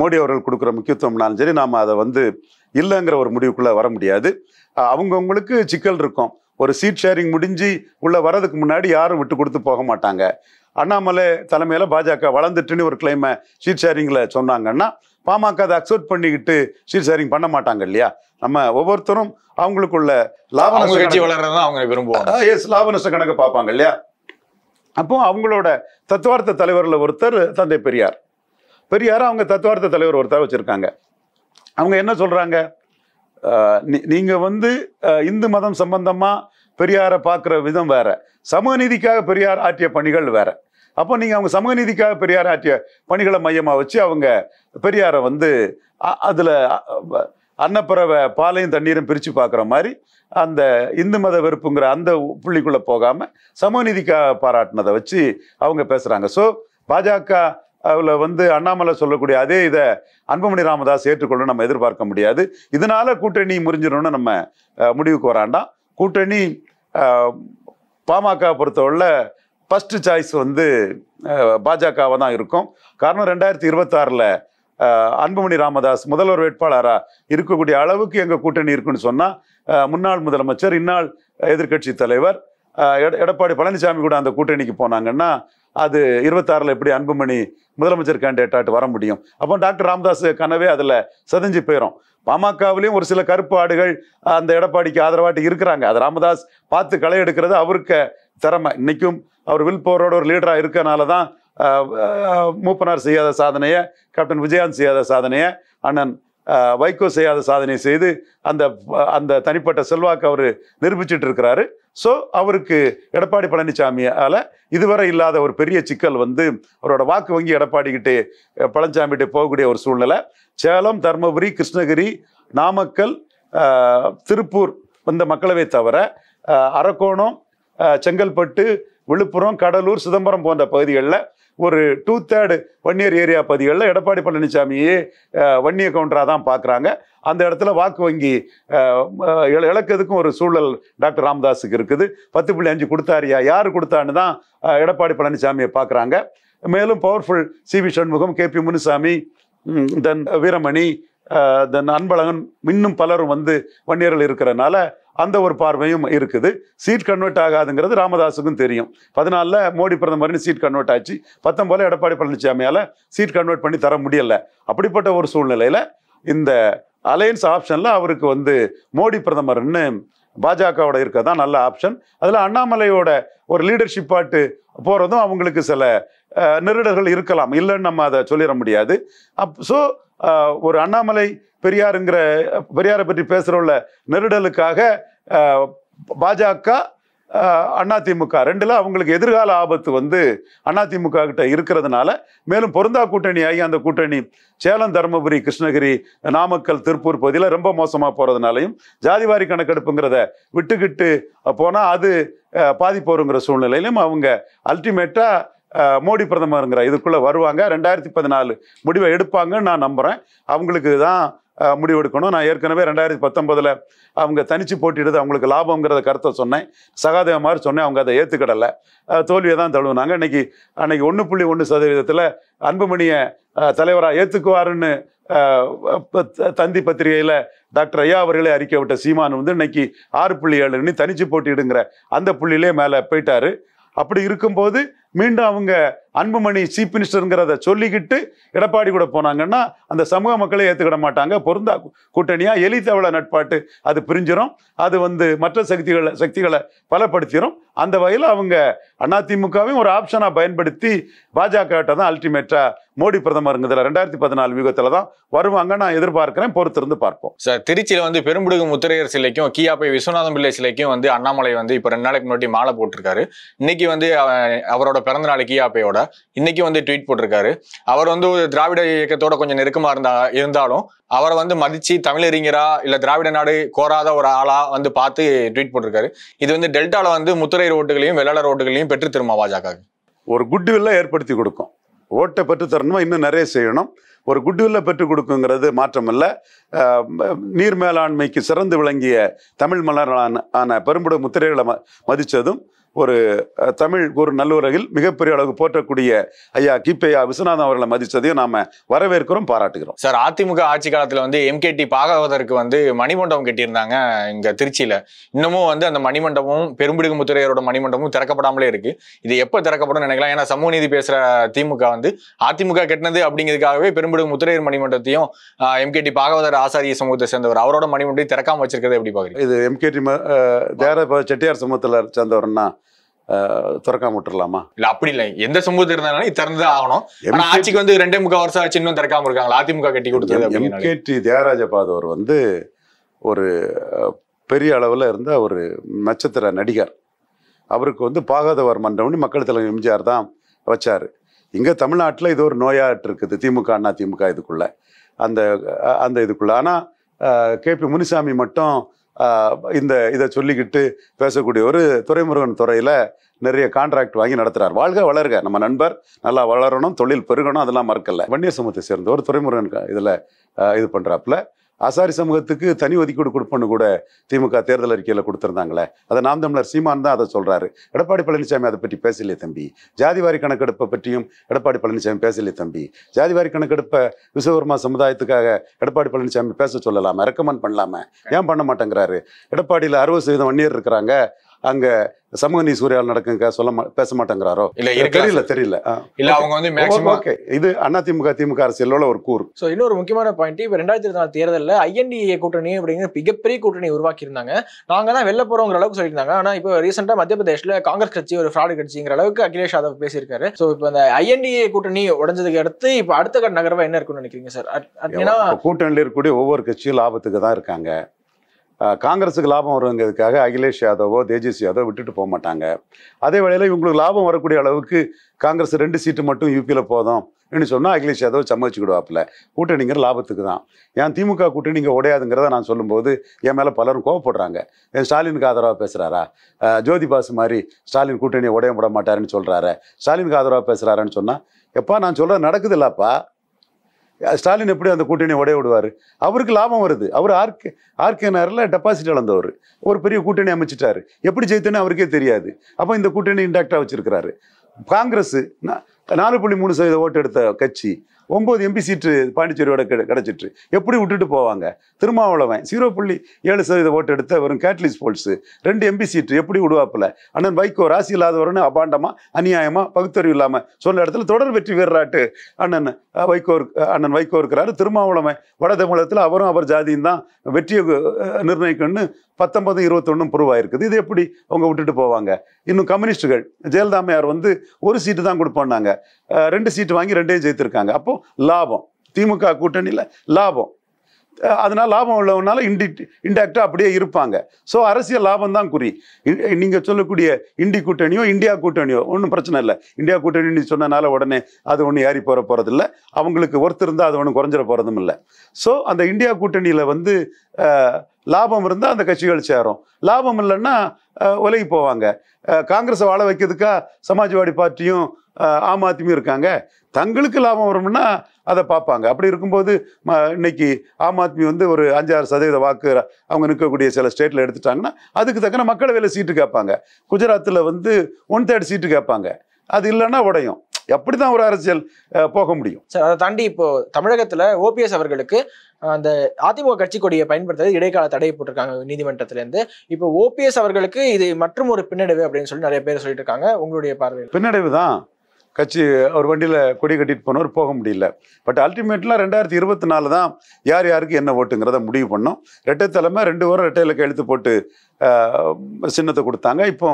மோடி அவர்கள் கொடுக்குற முக்கியத்துவம்னாலும் சரி நாம் அதை வந்து இல்லைங்கிற ஒரு முடிவுக்குள்ளே வர முடியாது அவங்கவுங்களுக்கு சிக்கல் இருக்கும் ஒரு சீட் ஷேரிங் முடிஞ்சு உள்ளே வரதுக்கு முன்னாடி யாரும் விட்டு கொடுத்து போக மாட்டாங்க அண்ணாமலை தலைமையில் பாஜக வளர்ந்துட்டுன்னு ஒரு கிளைமை சீட் ஷேரிங்கில் சொன்னாங்கன்னா பாமக அதை அக்செப்ட் பண்ணிக்கிட்டு சீட் ஷேரிங் பண்ண மாட்டாங்க இல்லையா நம்ம ஒவ்வொருத்தரும் அவங்களுக்குள்ள லாப நஷ்ட கட்சி வளர்றதா அவங்க விரும்புவாங்க எஸ் லாப நஷ்ட கணக்கு பார்ப்பாங்க இல்லையா அப்போ அவங்களோட தத்துவார்த்த தலைவரில் ஒருத்தர் தந்தை பெரியார் பெரியார் அவங்க தத்துவார்த்த தலைவர் ஒருத்தர் வச்சுருக்காங்க அவங்க என்ன சொல்கிறாங்க நீங்கள் வந்து இந்து மதம் சம்பந்தமாக பெரியாரை பார்க்குற விதம் வேற சமூக நீதிக்காக பெரியார் ஆற்றிய பணிகள் வேற அப்போ நீங்கள் அவங்க சமூக நீதிக்காக பெரியார் ஆற்றிய பணிகளை மையமாக வச்சு அவங்க பெரியாரை வந்து அதில் அன்னப்பறவை பாலையும் தண்ணீரும் பிரித்து பார்க்குற மாதிரி அந்த இந்து மத வெறுப்புங்கிற அந்த புள்ளிக்குள்ளே போகாமல் சமூக நீதிக்காக பாராட்டினதை வச்சு அவங்க பேசுகிறாங்க ஸோ பாஜக அதில் வந்து அண்ணாமலை சொல்லக்கூடிய அதே இதை அன்புமணி ராமதாஸ் ஏற்றுக்கொள்ளணும் நம்ம எதிர்பார்க்க முடியாது இதனால் கூட்டணி முறிஞ்சிடணும்னு நம்ம முடிவுக்கு வராண்டாம் கூட்டணி பாமக பொறுத்தவரையில் ஃபஸ்ட்டு சாய்ஸ் வந்து பாஜகவாக தான் இருக்கும் காரணம் ரெண்டாயிரத்தி இருபத்தாறில் அன்புமணி ராமதாஸ் முதல்வர் வேட்பாளராக இருக்கக்கூடிய அளவுக்கு எங்கள் கூட்டணி இருக்குன்னு சொன்னால் முன்னாள் முதலமைச்சர் இந்நாள் எதிர்கட்சி தலைவர் எடப்பாடி பழனிசாமி கூட அந்த கூட்டணிக்கு போனாங்கன்னா அது இருபத்தாறில் எப்படி அன்புமணி முதலமைச்சர் கேண்டேட்டாட்டு வர முடியும் அப்போ டாக்டர் ராமதாஸ் கனவே அதில் செதஞ்சு போயிடும் பாமகவிலையும் ஒரு சில கருப்பு ஆடுகள் அந்த எடப்பாடிக்கு ஆதரவாட்டி இருக்கிறாங்க அது ராமதாஸ் பார்த்து களை எடுக்கிறது அவருக்கு திறமை இன்னைக்கும் அவர் வில் போரோட ஒரு லீடராக இருக்கனால தான் மூப்பனார் செய்யாத சாதனையை கேப்டன் விஜயாந்த் செய்யாத சாதனையை அண்ணன் வைகோ செய்யாத சாதனை செய்து அந்த அந்த தனிப்பட்ட செல்வாக்கு அவர் நிரூபிச்சுட்டு இருக்கிறாரு ஸோ அவருக்கு எடப்பாடி பழனிசாமியால் இதுவரை இல்லாத ஒரு பெரிய சிக்கல் வந்து அவரோட வாக்கு வங்கி எடப்பாடிக்கிட்டே பழனிசாமிகிட்டே போகக்கூடிய ஒரு சூழ்நிலை சேலம் தருமபுரி கிருஷ்ணகிரி நாமக்கல் திருப்பூர் வந்த மக்களவை தவிர அரக்கோணம் செங்கல்பட்டு விழுப்புரம் கடலூர் சிதம்பரம் போன்ற பகுதிகளில் ஒரு டூ தேர்டு வன்னியர் ஏரியா பகுதிகளில் எடப்பாடி பழனிசாமியே வன்னிய கவுண்டராக தான் பார்க்குறாங்க அந்த இடத்துல வாக்கு வங்கி இழக்கிறதுக்கும் ஒரு சூழல் டாக்டர் ராமதாஸுக்கு இருக்குது பத்து புள்ளி அஞ்சு கொடுத்தாரியா யார் கொடுத்தான்னு தான் எடப்பாடி பழனிசாமியை பார்க்குறாங்க மேலும் powerful C V Shanmugam K P Munusamy then Veeramani then Anbazhagan இன்னும் பலரும் வந்து வன்னியர்கள் இருக்கிறனால அந்த ஒரு பார்வையும் இருக்குது சீட் கன்வெர்ட் ஆகாதுங்கிறது ராமதாஸுக்கும் தெரியும் பதினாலில் மோடி பிரதமர்னு சீட் கன்வெர்ட் ஆச்சு பத்தொம்போதில் எடப்பாடி பழனிசாமியால் சீட் கன்வெர்ட் பண்ணி தர முடியலை அப்படிப்பட்ட ஒரு சூழ்நிலையில் இந்த அலையன்ஸ் ஆப்ஷனில் அவருக்கு வந்து மோடி பிரதமர்னு பாஜகவோட இருக்க தான் நல்ல ஆப்ஷன் அதில் அண்ணாமலையோட ஒரு லீடர்ஷிப் பாட்டு போகிறதும் அவங்களுக்கு சில நெருடர்கள் இருக்கலாம் இல்லைன்னு நம்ம அதை சொல்லிட முடியாது அப் ஸோ ஒரு அண்ணாமலை பெரியாருங்கிற பெரியாரை பற்றி பேசுகிறவுள்ள நெருடலுக்காக பாஜக அதிமுக ரெண்டில் அவங்களுக்கு எதிர்கால ஆபத்து வந்து அதிமுக கிட்ட இருக்கிறதுனால மேலும் பொருந்தா கூட்டணி ஆகி அந்த கூட்டணி சேலம் தருமபுரி கிருஷ்ணகிரி நாமக்கல் திருப்பூர் பகுதியில் ரொம்ப மோசமாக போகிறதுனாலையும் ஜாதிவாரி கணக்கெடுப்புங்கிறத விட்டுக்கிட்டு போனால் அது பாதிப்போருங்கிற சூழ்நிலையிலும் அவங்க அல்டிமேட்டாக மோடி பிரதமருங்கிற இதுக்குள்ளே வருவாங்க ரெண்டாயிரத்தி பதினாலு முடிவை எடுப்பாங்கன்னு நான் நம்புகிறேன் அவங்களுக்கு தான் முடிவெடுக்கணும் நான் ஏற்கனவே ரெண்டாயிரத்தி பத்தொன்பதில் அவங்க தனித்து போட்டிடுது அவங்களுக்கு லாபங்கிறத கருத்தை சொன்னேன் மாதிரி சொன்னேன் அவங்க அதை ஏற்றுக்கடலை தோல்வியை தான் தழுவினாங்க இன்றைக்கி அன்றைக்கி ஒன்று புள்ளி ஒன்று சதவீதத்தில் அன்புமணியை தலைவராக ஏற்றுக்குவாருன்னு தந்தி பத்திரிகையில் டாக்டர் ஐயா அவர்களே அறிக்கை விட்ட சீமான் வந்து இன்றைக்கி ஆறு புள்ளி ஏழுன்னு தனிச்சு போட்டிடுங்கிற அந்த புள்ளியிலே மேலே போயிட்டார் அப்படி இருக்கும்போது மீண்டும் அவங்க அன்புமணி சீஃப் மினிஸ்டருங்கிறத சொல்லிக்கிட்டு எடப்பாடி கூட போனாங்கன்னா அந்த சமூக மக்களை ஏற்றுக்கிட மாட்டாங்க பொருந்தா கூட்டணியாக எலி தவள நட்பாட்டு அது பிரிஞ்சிடும் அது வந்து மற்ற சக்திகளை சக்திகளை பலப்படுத்திடும் அந்த வகையில் அவங்க அதிமுகவையும் ஒரு ஆப்ஷனாக பயன்படுத்தி பாஜக தான் அல்டிமேட்டாக மோடி பிரதமருங்கிறதுல ரெண்டாயிரத்தி பதினாலு வியூகத்தில் தான் வருவாங்க நான் எதிர்பார்க்கிறேன் பொறுத்திருந்து பார்ப்போம் சார் திருச்சியில் வந்து பெரும்புடுகு முத்திரையர் சிலைக்கும் கியாப்பை விஸ்வநாதம் பிள்ளை சிலைக்கும் வந்து அண்ணாமலை வந்து இப்போ ரெண்டு நாளைக்கு முன்னாடி மாலை போட்டிருக்காரு இன்னைக்கு வந்து அவரோட பிறந்த நாள் கியாப்பையோட இன்னைக்கு வந்து ட்வீட் போட்டிருக்காரு அவர் வந்து திராவிட இயக்கத்தோட கொஞ்சம் நெருக்கமாக இருந்தா இருந்தாலும் அவரை வந்து மதிச்சு தமிழறிஞரா இல்ல திராவிட நாடு கோராத ஒரு ஆளா வந்து பார்த்து ட்வீட் போட்டிருக்காரு இது வந்து டெல்டால வந்து முத்துரை ரோட்டுகளையும் வெள்ளாளர் ரோட்டுகளையும் பெற்று திரும்ப பாஜக ஒரு குட்வில்ல ஏற்படுத்தி கொடுக்கும் ஓட்டை பெற்று தரணுமா இன்னும் நிறைய செய்யணும் ஒரு குட்வில்ல பெற்றுக் கொடுக்குங்கிறது மாற்றமல்ல நீர் மேலாண்மைக்கு சிறந்து விளங்கிய தமிழ் மலரான ஆன பெரும்புட முத்திரைகளை மதித்ததும் ஒரு தமிழ் ஒரு நல்லுறவில் மிகப்பெரிய அளவுக்கு போற்றக்கூடிய ஐயா கிப்பையா விஸ்வநாதன் அவர்களை மதித்ததையும் நாம வரவேற்கிறோம் பாராட்டுகிறோம் சார் அதிமுக ஆட்சி காலத்தில் வந்து எம்கேடி பாகவதற்கு வந்து மணிமண்டபம் கட்டியிருந்தாங்க இங்க திருச்சியில இன்னமும் வந்து அந்த மணிமண்டபமும் பெரும்பிடுகு முத்துரையரோட மணிமண்டபமும் திறக்கப்படாமலே இருக்கு இது எப்போ திறக்கப்படும் நினைக்கலாம் ஏன்னா சமூக நீதி பேசுற திமுக வந்து அதிமுக கட்டினது அப்படிங்கிறதுக்காகவே பெரும்பிடுகு முத்துரையர் மணிமண்டபத்தையும் எம்கேடி பாகவதர் ஆசாரிய சமூகத்தை சேர்ந்தவர் அவரோட மணிமண்டையும் திறக்காம வச்சிருக்கிறது எப்படி பாக்குறீங்க இது எம்கேடி தேரப்ப செட்டியார் சமூகத்தில் சேர்ந்தவர்னா திறக்காம விட்டுறலாமா இல்ல அப்படி இல்லை எந்த சமூகத்தில் இருந்தாலும் திறந்து ஆகணும் ஆனா ஆட்சிக்கு வந்து ரெண்டே முக்கால் வருஷம் ஆச்சு இன்னும் திறக்காம இருக்காங்களா அதிமுக கட்டி கொடுத்தது டி தியாகராஜ பாதவர் வந்து ஒரு பெரிய அளவில் இருந்த ஒரு நட்சத்திர நடிகர் அவருக்கு வந்து பாகதவர் மன்றம்னு மக்கள் தலைவர் எம்ஜிஆர் தான் வச்சார் இங்கே தமிழ்நாட்டில் இது ஒரு நோயாட்டு இருக்குது திமுக அண்ணா திமுக இதுக்குள்ளே அந்த அந்த இதுக்குள்ளே ஆனால் பி முனிசாமி மட்டும் இந்த இதை சொல்லிக்கிட்டு பேசக்கூடிய ஒரு துறைமுருகன் துறையில் நிறைய கான்ட்ராக்ட் வாங்கி நடத்துகிறார் வாழ்க வளருக நம்ம நண்பர் நல்லா வளரணும் தொழில் பெருகணும் அதெல்லாம் மறக்கல வன்னிய சமூகத்தை சேர்ந்த ஒரு துறைமுருகன் இதில் இது பண்ணுறாப்புல ஆசாரி சமூகத்துக்கு தனி ஒதுக்கீடு கொடுப்போன்னு கூட திமுக தேர்தல் அறிக்கையில் கொடுத்துருந்தாங்களே அதை நாம் தமிழர் சீமான் தான் அதை சொல்கிறாரு எடப்பாடி பழனிசாமி அதை பற்றி பேசலையே தம்பி ஜாதிவாரி கணக்கெடுப்பை பற்றியும் எடப்பாடி பழனிசாமி பேசலையே தம்பி ஜாதிவாரி கணக்கெடுப்பை விஸ்வகர்மா சமுதாயத்துக்காக எடப்பாடி பழனிசாமி பேச சொல்லலாமா ரெக்கமெண்ட் பண்ணலாமா ஏன் பண்ண மாட்டேங்கிறாரு எடப்பாடியில் அறுபது சதவீதம் வன்னியர் இருக்கிறாங்க அங்க சமூக நீதி சூறையால் நடக்குங்க சொல்ல பேச மாட்டேங்கிறாரோ இல்ல தெரியல தெரியல இல்ல அவங்க வந்து மேக்ஸிமம் ஓகே oh, இது அதிமுக திமுக அரசியல் ஒரு கூறு ஸோ இன்னொரு முக்கியமான பாயிண்ட் இப்போ ரெண்டாயிரத்தி இருபத்தி நாலு தேர்தலில் ஐஎன்டிஏ கூட்டணி அப்படிங்கிற மிகப்பெரிய கூட்டணி உருவாக்கி இருந்தாங்க நாங்க தான் வெளில போறோங்கிற அளவுக்கு சொல்லியிருந்தாங்க ஆனா இப்போ ரீசெண்டா மத்திய பிரதேசல காங்கிரஸ் கட்சி ஒரு ஃப்ராடு கட்சிங்கிற அளவுக்கு அகிலேஷ் யாதவ் பேசியிருக்காரு ஸோ இப்போ அந்த ஐஎன்டிஏ கூட்டணி உடஞ்சதுக்கு அடுத்து இப்போ அடுத்த கட்ட நகர்வா என்ன இருக்குன்னு நினைக்கிறீங்க சார் ஏன்னா கூட்டணியில் இருக்கக்கூடிய ஒவ்வொரு கட்சியும் லாபத்துக்கு தான் இருக்காங்க காங்கிரஸுக்கு லாபம் வருங்கிறதுக்காக அகிலேஷ் யாதவோ தேஜஸ்வி யாதவோ விட்டுட்டு போக மாட்டாங்க அதே வேளையில் இவங்களுக்கு லாபம் வரக்கூடிய அளவுக்கு காங்கிரஸ் ரெண்டு சீட்டு மட்டும் யூபியில் போதும் ன்னு சொன்னால் அகிலேஷ் யாதவ் சம்மதிச்சுக்கிடுவாப்பில் கூட்டணிங்கிற லாபத்துக்கு தான் ஏன் திமுக கூட்டணி இங்கே உடையாதுங்கிறத நான் சொல்லும்போது என் மேலே பலரும் கோவப்படுறாங்க என் ஸ்டாலினுக்கு ஆதரவாக பேசுகிறாரா ஜோதி பாஸ் மாதிரி ஸ்டாலின் கூட்டணியை உடைய விட மாட்டாருன்னு சொல்கிறாரு ஸ்டாலினுக்கு ஆதரவாக பேசுகிறாருன்னு சொன்னால் எப்பா நான் சொல்கிறேன் நடக்குது ஸ்டாலின் எப்படி அந்த கூட்டணி உடைய விடுவார் அவருக்கு லாபம் வருது அவர் ஆர்கே ஆர்கே டெபாசிட் இழந்தவர் ஒரு பெரிய கூட்டணி அமைச்சிட்டாரு எப்படி ஜெயித்தோன்னு அவருக்கே தெரியாது அப்போ இந்த கூட்டணி இன்டாக்டாக வச்சிருக்கிறாரு காங்கிரஸ் நாலு புள்ளி மூணு சதவீத ஓட்டு எடுத்த கட்சி ஒம்பது எம்பி சீட்டு பாண்டிச்சேரியோட கிடை கிடச்சிட்டு எப்படி விட்டுட்டு போவாங்க திருமாவளவன் ஜீரோ புள்ளி ஏழு சதவீத ஓட்டு எடுத்த வரும் கேட்லிஸ் போல்ஸு ரெண்டு எம்பி சீட்டு எப்படி விடுவாப்பில்ல அண்ணன் வைகோ ராசி இல்லாதவருன்னு அபாண்டமாக அநியாயமாக பகுத்தறிவு இல்லாமல் சொன்ன இடத்துல தொடர் வெற்றி வீரராட்டு அண்ணன் வைகோ அண்ணன் வைகோ இருக்கிறாரு திருமாவளவன் வட தமிழகத்தில் அவரும் அவர் ஜாதியும் தான் வெற்றியை நிர்ணயிக்கணும்னு பத்தொன்பது இருபத்தொன்னும் ப்ரூவ் ஆயிருக்குது இது எப்படி அவங்க விட்டுட்டு போவாங்க இன்னும் கம்யூனிஸ்டுகள் ஜெயலலிதாமையார் வந்து ஒரு சீட்டு தான் கொடுப்போன்னாங்க ரெண்டு சீட்டு வாங்கி ரெண்டையும் ஜெயித்திருக்காங்க அப்போ லாபம் திமுக கூட்டணியில் லாபம் அதனால் லாபம் உள்ளவனால இண்டி இண்டாக்டாக அப்படியே இருப்பாங்க ஸோ அரசியல் லாபம் தான் குறி நீங்கள் சொல்லக்கூடிய இண்டி கூட்டணியோ இந்தியா கூட்டணியோ ஒன்றும் பிரச்சனை இல்லை இந்தியா கூட்டணின்னு சொன்னனால உடனே அது ஒன்றும் ஏறி போகிற போகிறதில்ல அவங்களுக்கு ஒருத்தர் இருந்தால் அது ஒன்றும் குறைஞ்சிட போகிறதும் இல்லை ஸோ அந்த இந்தியா கூட்டணியில் வந்து லாபம் இருந்தால் அந்த கட்சிகள் சேரும் லாபம் இல்லைன்னா விலகி போவாங்க காங்கிரஸை வாழ வைக்கிறதுக்கா சமாஜ்வாடி பார்ட்டியும் ஆம் ஆத்மியும் இருக்காங்க தங்களுக்கு லாபம் வரும்னா அதை பார்ப்பாங்க அப்படி இருக்கும்போது ம இன்னைக்கு ஆம் ஆத்மி வந்து ஒரு அஞ்சாறு சதவீத வாக்கு அவங்க நிற்கக்கூடிய சில ஸ்டேட்டில் எடுத்துட்டாங்கன்னா அதுக்கு தக்கன மக்களவையில் சீட்டு கேட்பாங்க குஜராத்தில் வந்து ஒன் தேர்ட் சீட்டு கேட்பாங்க அது இல்லைன்னா உடையும் அப்படி தான் ஒரு அரசியல் போக முடியும் சார் அதை தாண்டி இப்போ தமிழகத்தில் ஓபிஎஸ் அவர்களுக்கு அந்த அதிமுக கட்சி கொடியை பயன்படுத்துறது இடைக்கால தடை போட்டிருக்காங்க நீதிமன்றத்திலேருந்து இப்போ ஓபிஎஸ் அவர்களுக்கு இது மற்றும் ஒரு பின்னடைவு அப்படின்னு சொல்லி நிறைய பேர் சொல்லிட்டு இருக்காங்க உங்களுடைய பார்வையில் பின்னடைவு தான் கட்சி ஒரு வண்டியில் கொடி கட்டிட்டு போனவர் போக முடியல பட் அல்டிமேட்லாம் ரெண்டாயிரத்தி இருபத்தி நாலு தான் யார் யாருக்கு என்ன ஓட்டுங்கிறத முடிவு பண்ணோம் ரெட்டை தலைமை ரெண்டு வாரம் ரெட்டையில் எழுத்து போட்டு சின்னத்தை கொடுத்தாங்க இப்போ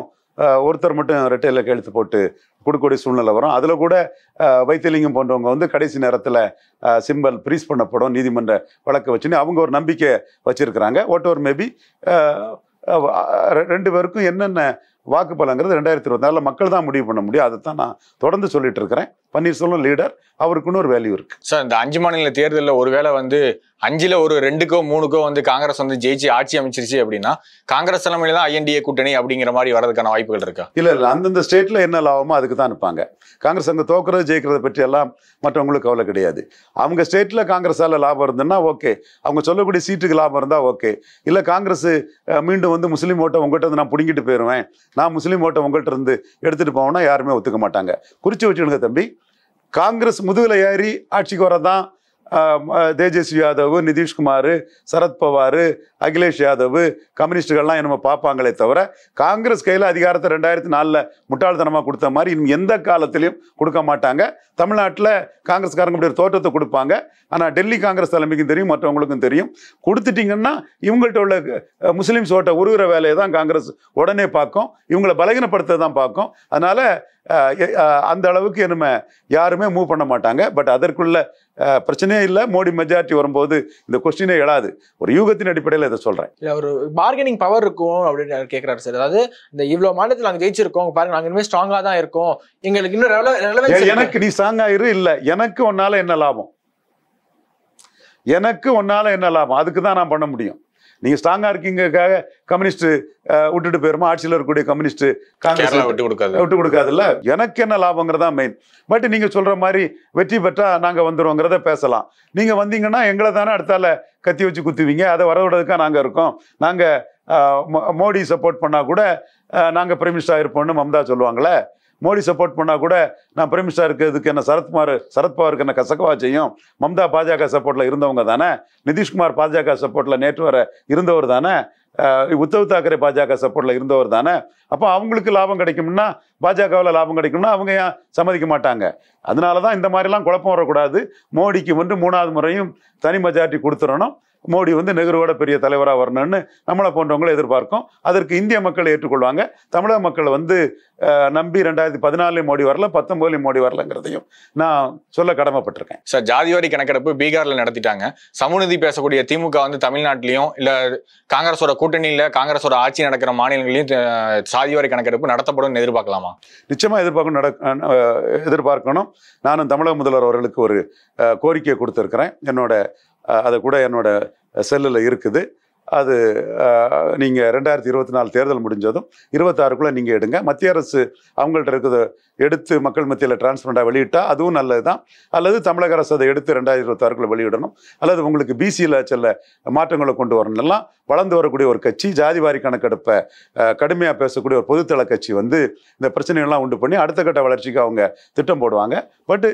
ஒருத்தர் மட்டும் ரிட்டையில் கழுத்து போட்டு கொடுக்கூடிய சூழ்நிலை வரும் அதில் கூட வைத்தியலிங்கம் போன்றவங்க வந்து கடைசி நேரத்தில் சிம்பல் ப்ரீஸ் பண்ணப்படும் நீதிமன்ற வழக்கை வச்சுன்னு அவங்க ஒரு நம்பிக்கை வச்சுருக்கிறாங்க ஒட் ஓவர் மேபி ரெண்டு பேருக்கும் என்னென்ன வாக்குப்பலங்கிறது ரெண்டாயிரத்தி இருபத்தி நாலில் மக்கள் தான் முடிவு பண்ண முடியும் அதை தான் நான் தொடர்ந்து சொல்லிட்டு இருக்கிறேன் பன்னீர்செல்வம் லீடர் அவருக்குன்னு ஒரு வேல்யூ இருக்கு சார் இந்த அஞ்சு மாநில தேர்தலில் ஒருவேளை வந்து அஞ்சுல ஒரு ரெண்டுக்கோ மூணுக்கோ வந்து காங்கிரஸ் வந்து ஜெயிச்சு ஆட்சி அமைச்சிருச்சு அப்படின்னா காங்கிரஸ் தலைமையில தான் ஐஎன்டிஏ கூட்டணி அப்படிங்கிற மாதிரி வரதுக்கான வாய்ப்புகள் இருக்கா இல்ல இல்ல அந்தந்த ஸ்டேட்ல என்ன லாபமோ அதுக்கு தான் இருப்பாங்க காங்கிரஸ் அங்கே தோக்குறது ஜெயிக்கிறத பற்றி எல்லாம் மற்றவங்களுக்கு கவலை கிடையாது அவங்க ஸ்டேட்ல காங்கிரஸால லாபம் இருந்ததுன்னா ஓகே அவங்க சொல்லக்கூடிய சீட்டுக்கு லாபம் இருந்தா ஓகே இல்ல காங்கிரஸ் மீண்டும் வந்து முஸ்லீம் ஓட்டை உங்கள்கிட்ட இருந்து நான் பிடுங்கிட்டு போயிடுவேன் நான் முஸ்லீம் ஓட்டை உங்கள்கிட்ட இருந்து எடுத்துட்டு போவேன்னா யாருமே ஒத்துக்க மாட்டாங்க குறிச்சு வச்சுடுங்க தம்பி காங்கிரஸ் முதுகில் ஏறி ஆட்சிக்கு வரதான் தேஜஸ்வி யாதவ் நிதிஷ்குமார் சரத்பவார் அகிலேஷ் யாதவ் கம்யூனிஸ்டுகள்லாம் நம்ம பார்ப்பாங்களே தவிர காங்கிரஸ் கையில் அதிகாரத்தை ரெண்டாயிரத்தி நாலில் முட்டாள்தனமாக கொடுத்த மாதிரி இன்னும் எந்த காலத்திலையும் கொடுக்க மாட்டாங்க தமிழ்நாட்டில் காங்கிரஸ்காரங்க அப்படி ஒரு தோற்றத்தை கொடுப்பாங்க ஆனால் டெல்லி காங்கிரஸ் தலைமைக்கும் தெரியும் மற்றவங்களுக்கும் தெரியும் கொடுத்துட்டிங்கன்னா இவங்கள்ட்ட உள்ள முஸ்லீம்ஸ் ஓட்ட உருகிற வேலையை தான் காங்கிரஸ் உடனே பார்க்கும் இவங்களை பலகீனப்படுத்த தான் பார்க்கும் அதனால் அந்த அளவுக்கு நம்ம யாருமே மூவ் பண்ண மாட்டாங்க பட் அதற்குள்ள பிரச்சனையே இல்லை மோடி மெஜாரிட்டி வரும்போது இந்த கொஸ்டினே எழாது ஒரு யூகத்தின் அடிப்படையில் இதை சொல்கிறேன் இல்லை ஒரு பார்கெனிங் பவர் இருக்கும் அப்படின்னு கேட்குறாரு சார் அதாவது இந்த இவ்வளோ மாநிலத்தில் நாங்கள் ஜெயிச்சிருக்கோம் பாருங்க நாங்கள் இனிமேல் ஸ்ட்ராங்காக தான் இருக்கும் எங்களுக்கு இன்னும் எனக்கு நீ ஸ்ட்ராங்காக இரு இல்லை எனக்கு உன்னால என்ன லாபம் எனக்கு ஒன்னால என்ன லாபம் அதுக்கு தான் நான் பண்ண முடியும் நீங்கள் ஸ்ட்ராங்காக இருக்கீங்கக்காக கம்யூனிஸ்ட் விட்டுட்டு போயிருமா ஆட்சியில் இருக்கக்கூடிய கம்யூனிஸ்ட் காங்கிரஸ் விட்டு கொடுக்காது விட்டு கொடுக்காதுல்ல எனக்கு என்ன லாபங்கிறதா மெயின் பட் நீங்கள் சொல்கிற மாதிரி வெற்றி பெற்றால் நாங்கள் வந்துடுவோங்கிறத பேசலாம் நீங்கள் வந்தீங்கன்னா எங்களை தானே அடுத்தால கத்தி வச்சு குத்துவீங்க அதை வரவிடுறதுக்காக நாங்கள் இருக்கோம் நாங்கள் மோடி சப்போர்ட் பண்ணால் கூட நாங்கள் பிரைம் மினிஸ்டராக இருப்போம்னு மம்தா சொல்லுவாங்களே மோடி சப்போர்ட் பண்ணால் கூட நான் பிரைம் மினிஸ்டர் இருக்கிறதுக்கு என்ன சரத்குமார் சரத்பவாருக்கு என்ன கசகவா செய்யும் மம்தா பாஜக சப்போர்ட்டில் இருந்தவங்க தானே நிதிஷ்குமார் பாஜக சப்போர்ட்டில் நேற்று வர இருந்தவர் தானே உத்தவ் தாக்கரே பாஜக சப்போர்ட்டில் இருந்தவர் தானே அப்போ அவங்களுக்கு லாபம் கிடைக்கும்னா பாஜகவில் லாபம் கிடைக்கும்னா அவங்க ஏன் சம்மதிக்க மாட்டாங்க அதனால தான் இந்த மாதிரிலாம் குழப்பம் வரக்கூடாது மோடிக்கு வந்து மூணாவது முறையும் தனி மெஜாரிட்டி கொடுத்துடணும் மோடி வந்து நெகருவோட பெரிய தலைவராக வரணும்னு நம்மளை போன்றவங்களை எதிர்பார்க்கும் அதற்கு இந்திய மக்கள் ஏற்றுக்கொள்வாங்க தமிழக மக்கள் வந்து நம்பி ரெண்டாயிரத்தி பதினாலுலேயும் மோடி வரல பத்தொன்பதுலேயும் மோடி வரலங்கிறதையும் நான் சொல்ல கடமைப்பட்டிருக்கேன் சார் ஜாதிவாரி கணக்கெடுப்பு பீகாரில் நடத்திட்டாங்க சமூகநீதி பேசக்கூடிய திமுக வந்து தமிழ்நாட்டிலையும் இல்லை காங்கிரஸோட கூட்டணியில் காங்கிரஸோட ஆட்சி நடக்கிற மாநிலங்களையும் சாதிவாரி கணக்கெடுப்பு நடத்தப்படும் எதிர்பார்க்கலாமா நிச்சயமாக எதிர்பார்க்கணும் நட எதிர்பார்க்கணும் நானும் தமிழக முதல்வர் அவர்களுக்கு ஒரு கோரிக்கையை கொடுத்துருக்கிறேன் என்னோட அது கூட என்னோடய செல்லில் இருக்குது அது நீங்கள் ரெண்டாயிரத்தி இருபத்தி நாலு தேர்தல் முடிஞ்சதும் இருபத்தாறுக்குள்ளே நீங்கள் எடுங்க மத்திய அரசு அவங்கள்ட்ட இருக்கிறத எடுத்து மக்கள் மத்தியில் டிரான்ஸ்பரண்டாக வெளியிட்டால் அதுவும் நல்லது தான் அல்லது தமிழக அரசு அதை எடுத்து ரெண்டாயிரத்தி இருபத்தாறுக்குள்ளே வெளியிடணும் அல்லது உங்களுக்கு பிசியில் சில மாற்றங்களை கொண்டு வரணும் எல்லாம் வளர்ந்து வரக்கூடிய ஒரு கட்சி ஜாதி வாரி கணக்கெடுப்பை கடுமையாக பேசக்கூடிய ஒரு பொதுத்தள கட்சி வந்து இந்த பிரச்சனைகள்லாம் உண்டு பண்ணி அடுத்த கட்ட வளர்ச்சிக்கு அவங்க திட்டம் போடுவாங்க பட்டு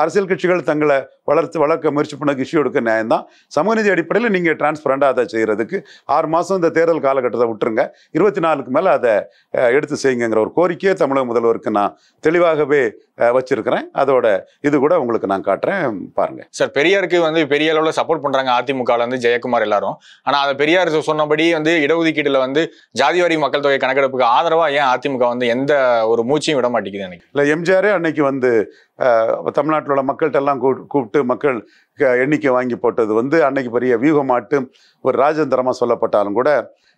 அரசியல் கட்சிகள் தங்களை வளர்த்து வளர்க்க முயற்சி பண்ண இஷ்யூ எடுக்க நியாயம் தான் சமூகநீதி அடிப்படையில் நீங்கள் டிரான்ஸ்பரண்டாக அதை செய்கிறதுக்கு ஆறு மாதம் இந்த தேர்தல் காலகட்டத்தை விட்டுருங்க இருபத்தி நாலுக்கு மேலே அதை எடுத்து செய்யுங்கிற ஒரு கோரிக்கையை தமிழக முதல்வருக்கு நான் தெளிவாகவே வச்சிருக்கிறேன் அதோட இது கூட உங்களுக்கு நான் காட்டுறேன் பாருங்க சார் பெரியாருக்கு வந்து பெரிய அளவில் சப்போர்ட் பண்ணுறாங்க அதிமுகவில் வந்து ஜெயக்குமார் எல்லாரும் ஆனால் அதை பெரியார் சொன்னபடி வந்து இடஒதுக்கீட்டில் வந்து ஜாதிவாரி மக்கள் தொகை கணக்கெடுப்புக்கு ஆதரவாக ஏன் அதிமுக வந்து எந்த ஒரு மூச்சையும் விட மாட்டேங்குது எனக்கு இல்லை எம்ஜிஆரே அன்னைக்கு வந்து தமிழ்நாட்டில் உள்ள மக்கள்கிட்ட எல்லாம் கூப்பிட்டு மக்கள் எண்ணிக்கை வாங்கி போட்டது வந்து அன்னைக்கு பெரிய வியூகமாட்டு ஒரு ராஜதந்திரமாக சொல்லப்பட்டாலும் கூட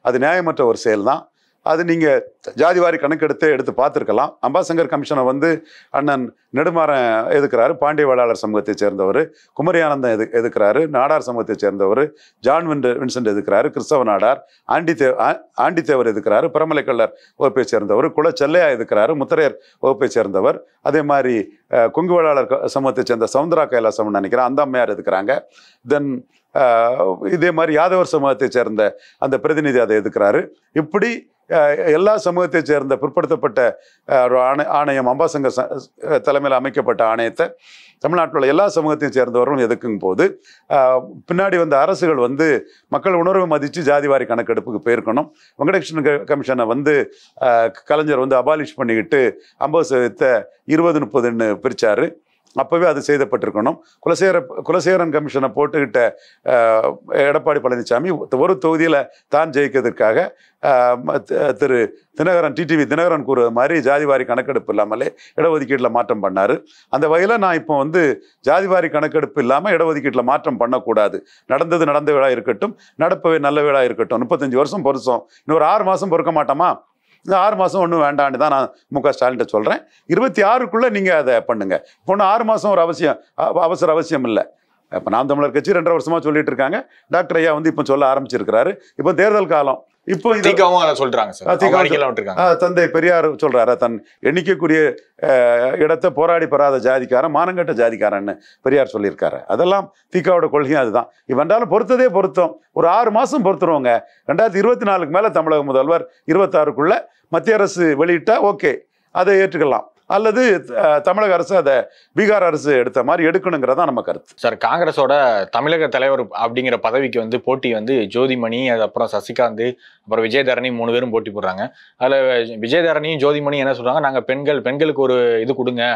அது நியாயமற்ற ஒரு செயல் தான் அது நீங்கள் ஜாதிவாரி கணக்கெடுத்து எடுத்து பார்த்துருக்கலாம் அம்பாசங்கர் கமிஷனை வந்து அண்ணன் நெடுமாறன் எதுக்கிறாரு பாண்டிய வேளாளர் சமூகத்தை சேர்ந்தவர் குமரியானந்தம் எது எதுக்கிறாரு நாடார் சமூகத்தை சேர்ந்தவர் ஜான் வின் வின்சென்ட் எதுக்கிறாரு கிறிஸ்தவ நாடார் ஆண்டித்தே ஆண்டித்தேவர் எதுக்கிறாரு பிரமலைக்கல்லர் வகுப்பை சேர்ந்தவர் குல செல்லையா எதுக்கிறாரு முத்தரையர் வகுப்பை சேர்ந்தவர் அதே மாதிரி கொங்கு வேளாளர் சமூகத்தை சேர்ந்த சவுந்தரா கைலாசம் நினைக்கிறேன் அந்த அம்மையார் எதுக்கிறாங்க தென் இதே மாதிரி யாதவர் சமூகத்தை சேர்ந்த அந்த பிரதிநிதி அதை எதுக்கிறாரு இப்படி எல்லா சமூகத்தை சேர்ந்த பிற்படுத்தப்பட்ட ஒரு ஆணை ஆணையம் அம்பாசங்க தலைமையில் அமைக்கப்பட்ட ஆணையத்தை தமிழ்நாட்டில் உள்ள எல்லா சமூகத்தையும் சேர்ந்தவர்களும் எதுக்கும் போது பின்னாடி வந்த அரசுகள் வந்து மக்கள் உணர்வை மதித்து ஜாதிவாரி கணக்கெடுப்புக்கு போயிருக்கணும் வெங்கடகிருஷ்ணன் கமிஷனை வந்து கலைஞர் வந்து அபாலிஷ் பண்ணிக்கிட்டு ஐம்பது சதவீதத்தை இருபது முப்பதுன்னு பிரித்தார் அப்போவே அது செய்தப்பட்டிருக்கணும் குலசேகர குலசேகரன் கமிஷனை போட்டுக்கிட்ட எடப்பாடி பழனிசாமி ஒரு தொகுதியில் தான் ஜெயிக்கிறதுக்காக திரு தினகரன் டிடிவி தினகரன் கூறுவது மாதிரி ஜாதிவாரி கணக்கெடுப்பு இல்லாமலே இடஒதுக்கீட்டில் மாற்றம் பண்ணார் அந்த வகையில் நான் இப்போ வந்து ஜாதிவாரி கணக்கெடுப்பு இல்லாமல் இடஒதுக்கீட்டில் மாற்றம் பண்ணக்கூடாது நடந்தது நடந்த விழா இருக்கட்டும் நடப்பவே நல்ல விழா இருக்கட்டும் முப்பத்தஞ்சு வருஷம் பொருசம் இன்னொரு ஆறு மாதம் பொறுக்க மாட்டோமா இந்த ஆறு மாதம் ஒன்றும் வேண்டான்னு தான் நான் மு க ஸ்டாலின்கிட்ட சொல்கிறேன் இருபத்தி ஆறுக்குள்ளே நீங்கள் அதை பண்ணுங்கள் இப்போ ஆறு மாதம் ஒரு அவசியம் அவசர அவசியம் இல்லை இப்போ நாம் தமிழர் கட்சி ரெண்டரை வருஷமா சொல்லிட்டு இருக்காங்க டாக்டர் ஐயா வந்து இப்போ சொல்ல ஆரம்பிச்சிருக்கிறாரு இப்போ தேர்தல் காலம் இப்போ சொல்றாங்க தந்தை பெரியார் சொல்றாரு தன் எண்ணிக்கக்கூடிய இடத்தை போராடி பெறாத ஜாதிக்காரன் மானங்கட்ட ஜாதிக்காரன் பெரியார் சொல்லியிருக்காரு அதெல்லாம் திகாவோட கொள்கையும் அதுதான் இவன்றாலும் பொறுத்ததே பொருத்தம் ஒரு ஆறு மாசம் பொறுத்துருவாங்க ரெண்டாயிரத்தி இருபத்தி நாலுக்கு மேல தமிழக முதல்வர் இருபத்தாறுக்குள்ள மத்திய அரசு வெளியிட்டா ஓகே அதை ஏற்றுக்கலாம் அல்லது தமிழக அரசு அதை பீகார் அரசு எடுத்த மாதிரி எடுக்கணுங்கிறத நம்ம கருத்து சார் காங்கிரஸோட தமிழக தலைவர் அப்படிங்கிற பதவிக்கு வந்து போட்டி வந்து ஜோதிமணி அதுக்கப்புறம் சசிகாந்த் அப்புறம் விஜயதரணி மூணு பேரும் போட்டி போடுறாங்க அதில் விஜயதரணியும் ஜோதிமணி என்ன சொல்கிறாங்க நாங்கள் பெண்கள் பெண்களுக்கு ஒரு இது கொடுங்க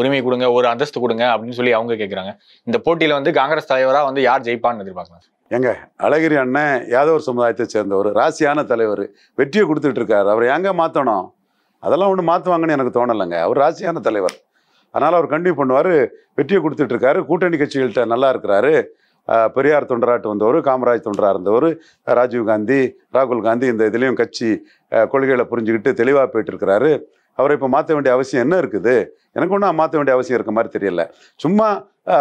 உரிமை கொடுங்க ஒரு அந்தஸ்து கொடுங்க அப்படின்னு சொல்லி அவங்க கேட்குறாங்க இந்த போட்டியில் வந்து காங்கிரஸ் தலைவராக வந்து யார் ஜெயிப்பான்னு எதிர்பார்க்கலாம் எங்க அழகிரி அண்ணன் யாதவர் சமுதாயத்தை சேர்ந்தவர் ராசியான தலைவர் வெற்றியை கொடுத்துட்டு இருக்காரு அவரை எங்க மாற்றணும் அதெல்லாம் ஒன்று மாற்றுவாங்கன்னு எனக்கு தோணலைங்க அவர் ராசியான தலைவர் அதனால் அவர் கண்டிப்பாக பண்ணுவார் வெற்றியை கொடுத்துட்ருக்காரு கூட்டணி கட்சிகள்கிட்ட நல்லா இருக்கிறாரு பெரியார் தொண்டராட்டு வந்தவர் காமராஜ் தொண்டராக இருந்தவர் ராஜீவ்காந்தி ராகுல் காந்தி இந்த இதுலேயும் கட்சி கொள்கைகளை புரிஞ்சுக்கிட்டு தெளிவாக போயிட்டுருக்கிறாரு அவரை இப்போ மாற்ற வேண்டிய அவசியம் என்ன இருக்குது எனக்கு ஒன்றும் மாற்ற வேண்டிய அவசியம் இருக்க மாதிரி தெரியல சும்மா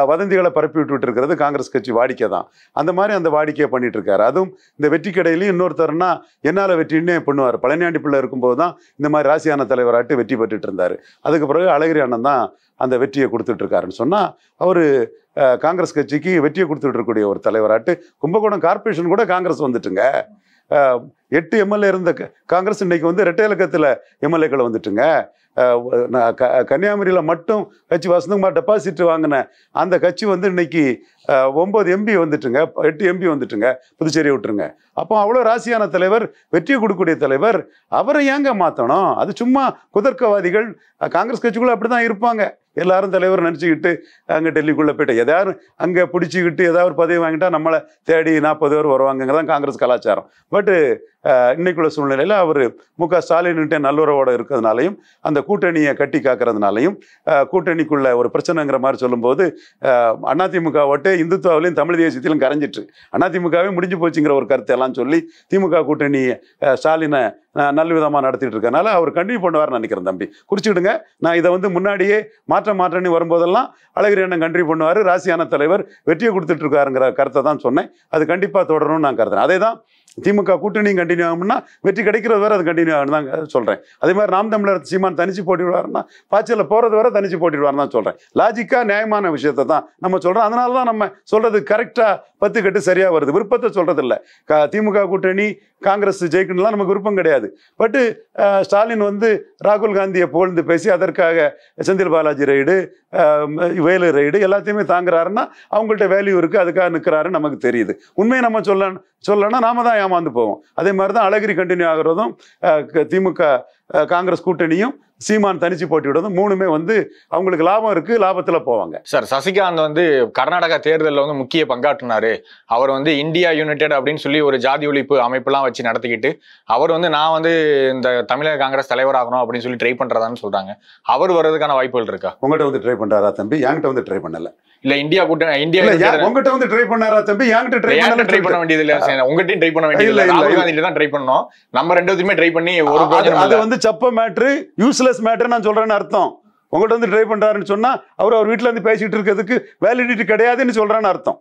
வதந்திகளை பரப்பி விட்டுட்டு இருக்கிறது காங்கிரஸ் கட்சி வாடிக்கை தான் அந்த மாதிரி அந்த வாடிக்கையை பண்ணிட்டு இருக்காரு அதுவும் இந்த வெற்றி கடையிலையும் இன்னொருத்தர்னா என்னால் வெற்றின்னே பண்ணுவார் பழனியாண்டி பிள்ளை இருக்கும்போது தான் இந்த மாதிரி ராசியான தலைவராட்டு வெற்றி பெற்றுட்டு இருந்தார் அதுக்கு பிறகு அழகிரி அண்ணன் தான் அந்த வெற்றியை கொடுத்துட்டு இருக்காருன்னு சொன்னால் அவர் காங்கிரஸ் கட்சிக்கு வெற்றியை கொடுத்துட்டு இருக்கக்கூடிய ஒரு தலைவராட்டு கும்பகோணம் கார்பரேஷன் கூட காங்கிரஸ் வந்துட்டுங்க எட்டு எம்எல்ஏ இருந்த காங்கிரஸ் இன்னைக்கு வந்து ரெட்டை இலக்கத்தில் எம்எல்ஏக்களை வந்துட்டுங்க கன்னியாகுமரியில் மட்டும் கட்சி வசந்தகுமார் டெபாசிட் வாங்கின அந்த கட்சி வந்து இன்னைக்கு ஒம்பது எம்பி வந்துட்டுங்க எட்டு எம்பி வந்துட்டுங்க புதுச்சேரி விட்டுருங்க அப்போ அவ்வளோ ராசியான தலைவர் வெற்றி கொடுக்கக்கூடிய தலைவர் அவரை ஏங்க மாற்றணும் அது சும்மா குதர்க்கவாதிகள் காங்கிரஸ் கட்சிக்குள்ளே அப்படி தான் இருப்பாங்க எல்லாரும் தலைவர் நினச்சிக்கிட்டு அங்கே டெல்லிக்குள்ளே போயிட்டு எதாவது அங்கே பிடிச்சிக்கிட்டு ஏதாவது ஒரு பதவி வாங்கிட்டால் நம்மளை தேடி நாற்பது பேர் வருவாங்கங்கிறதான் காங்கிரஸ் கலாச்சாரம் பட்டு இன்னைக்குள்ள சூழ்நிலையில் அவர் மு க ஸ்டாலின்கிட்ட நல்லுறவோடு இருக்கிறதுனாலையும் அந்த கூட்டணியை கட்டி காக்கிறதுனாலையும் கூட்டணிக்குள்ள ஒரு பிரச்சனைங்கிற மாதிரி சொல்லும்போது அதிமுக ஓட்டே இந்துத்துவாவிலையும் தமிழ் தேசியத்திலும் கரைஞ்சிட்டு அதிமுகவே முடிஞ்சு போச்சுங்கிற ஒரு கருத்தை எல்லாம் சொல்லி திமுக கூட்டணி ஸ்டாலினை நல்ல விதமாக நடத்திட்டு இருக்கனால அவர் கண்டினியூ பண்ணுவார்னு நினைக்கிறேன் தம்பி குறிச்சிடுங்க நான் இதை வந்து முன்னாடியே மாற்ற மாற்றணி வரும்போதெல்லாம் அழகிரி அண்ணன் கண்டினியூ பண்ணுவார் ராசியான தலைவர் வெற்றியை கொடுத்துட்டு இருக்காருங்கிற கருத்தை தான் சொன்னேன் அது கண்டிப்பாக தொடரும்னு நான் கருதுறேன் அதே தான் திமுக கூட்டணியும் கண்டினியூ ஆகும்னா வெற்றி கிடைக்கிறது வேற அது கண்டினியூ ஆகும் தான் சொல்கிறேன் அதே மாதிரி நாம் தமிழர் சீமான் தனிச்சு போட்டிடுவாருன்னா பாய்ச்சலில் போகிறது வேற தனிச்சு போட்டிடுவாருன்னு தான் சொல்கிறேன் லாஜிக்காக நியாயமான விஷயத்தை தான் நம்ம சொல்கிறோம் அதனால தான் நம்ம சொல்கிறது கரெக்டாக பத்து கட்டு சரியாக வருது விருப்பத்தை சொல்கிறது இல்லை க திமுக கூட்டணி காங்கிரஸ் ஜெயிக்கணும்லாம் நமக்கு விருப்பம் கிடையாது பட்டு ஸ்டாலின் வந்து ராகுல் காந்தியை போழ்ந்து பேசி அதற்காக செந்தில் பாலாஜி ரைடு வேலு ரைடு எல்லாத்தையுமே தாங்குறாருன்னா அவங்கள்ட்ட வேல்யூ இருக்குது அதுக்காக நிற்கிறாருன்னு நமக்கு தெரியுது உண்மையை நம்ம சொல்ல சொல்லலைன்னா நாம தான் ஏமாந்து போவோம் அதே மாதிரி தான் அழகிரி கண்டினியூ ஆகிறதும் திமுக காங்கிரஸ் கூட்டணியும் சீமான் தனிச்சு விடுவது மூணுமே வந்து அவங்களுக்கு லாபம் இருக்கு லாபத்துல போவாங்க சார் சசிகாந்த் வந்து கர்நாடகா தேர்தலில் வந்து முக்கிய பங்காற்றினாரு அவர் வந்து இந்தியா யுனைடெட் அப்படின்னு சொல்லி ஒரு ஜாதி ஒழிப்பு அமைப்புலாம் வச்சு நடத்திக்கிட்டு அவர் வந்து நான் வந்து இந்த தமிழக காங்கிரஸ் தலைவராகணும் அப்படின்னு சொல்லி ட்ரை பண்றதான்னு சொல்றாங்க அவர் வர்றதுக்கான வாய்ப்புகள் இருக்கா உங்கள்கிட்ட வந்து ட்ரை பண்றாரா தம்பி என்கிட்ட வந்து ட்ரை பண்ணல இல்ல இந்தியா கூட்ட இந்தியா உங்ககிட்ட வந்து ட்ரை பண்ணாரா தம்பி என்கிட்ட ட்ரை பண்ண ட்ரை பண்ண வேண்டியது இல்ல உங்ககிட்டயும் ட்ரை பண்ண வேண்டியது இல்ல ராகுல் காந்தி தான் ட்ரை பண்ணோம் நம்ம ரெண்டுத்துமே ட்ரை பண்ணி ஒரு பிரோஜனம் அது வந்து சப்ப மேட்ரு யூஸ்லெஸ் மேட்டர் நான் சொல்றேன்னு அர்த்தம் உங்ககிட்ட வந்து ட்ரை பண்றாருன்னு சொன்னா அவர் அவர் வீட்டுல இருந்து பேசிட்டு இருக்கிறதுக்கு வேலிடிட்டி கிடையாதுன்னு சொல்றான்னு அர்த்தம்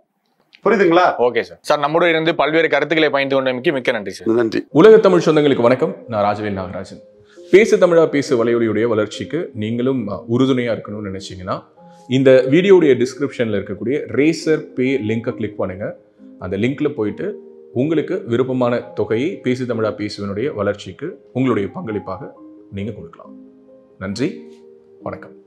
புரியுதுங்களா ஓகே சார் சார் நம்முடைய இருந்து பல்வேறு கருத்துக்களை பயந்து கொண்டமைக்கு மிக்க நன்றி சார் நன்றி உலக தமிழ் சொந்தங்களுக்கு வணக்கம் நான் ராஜவேல் நாகராஜன் பேசு தமிழா பேசு வலையொலியுடைய வளர்ச்சிக்கு நீங்களும் உறுதுணையா இருக்கணும்னு நினைச்சீங்கன்னா இந்த வீடியோடைய டிஸ்கிரிப்ஷனில் இருக்கக்கூடிய ரேசர் பே லிங்க்கை கிளிக் பண்ணுங்கள் அந்த லிங்க்கில் போயிட்டு உங்களுக்கு விருப்பமான தொகையை பேசி தமிழா பேசுவனுடைய வளர்ச்சிக்கு உங்களுடைய பங்களிப்பாக நீங்கள் கொடுக்கலாம் நன்றி வணக்கம்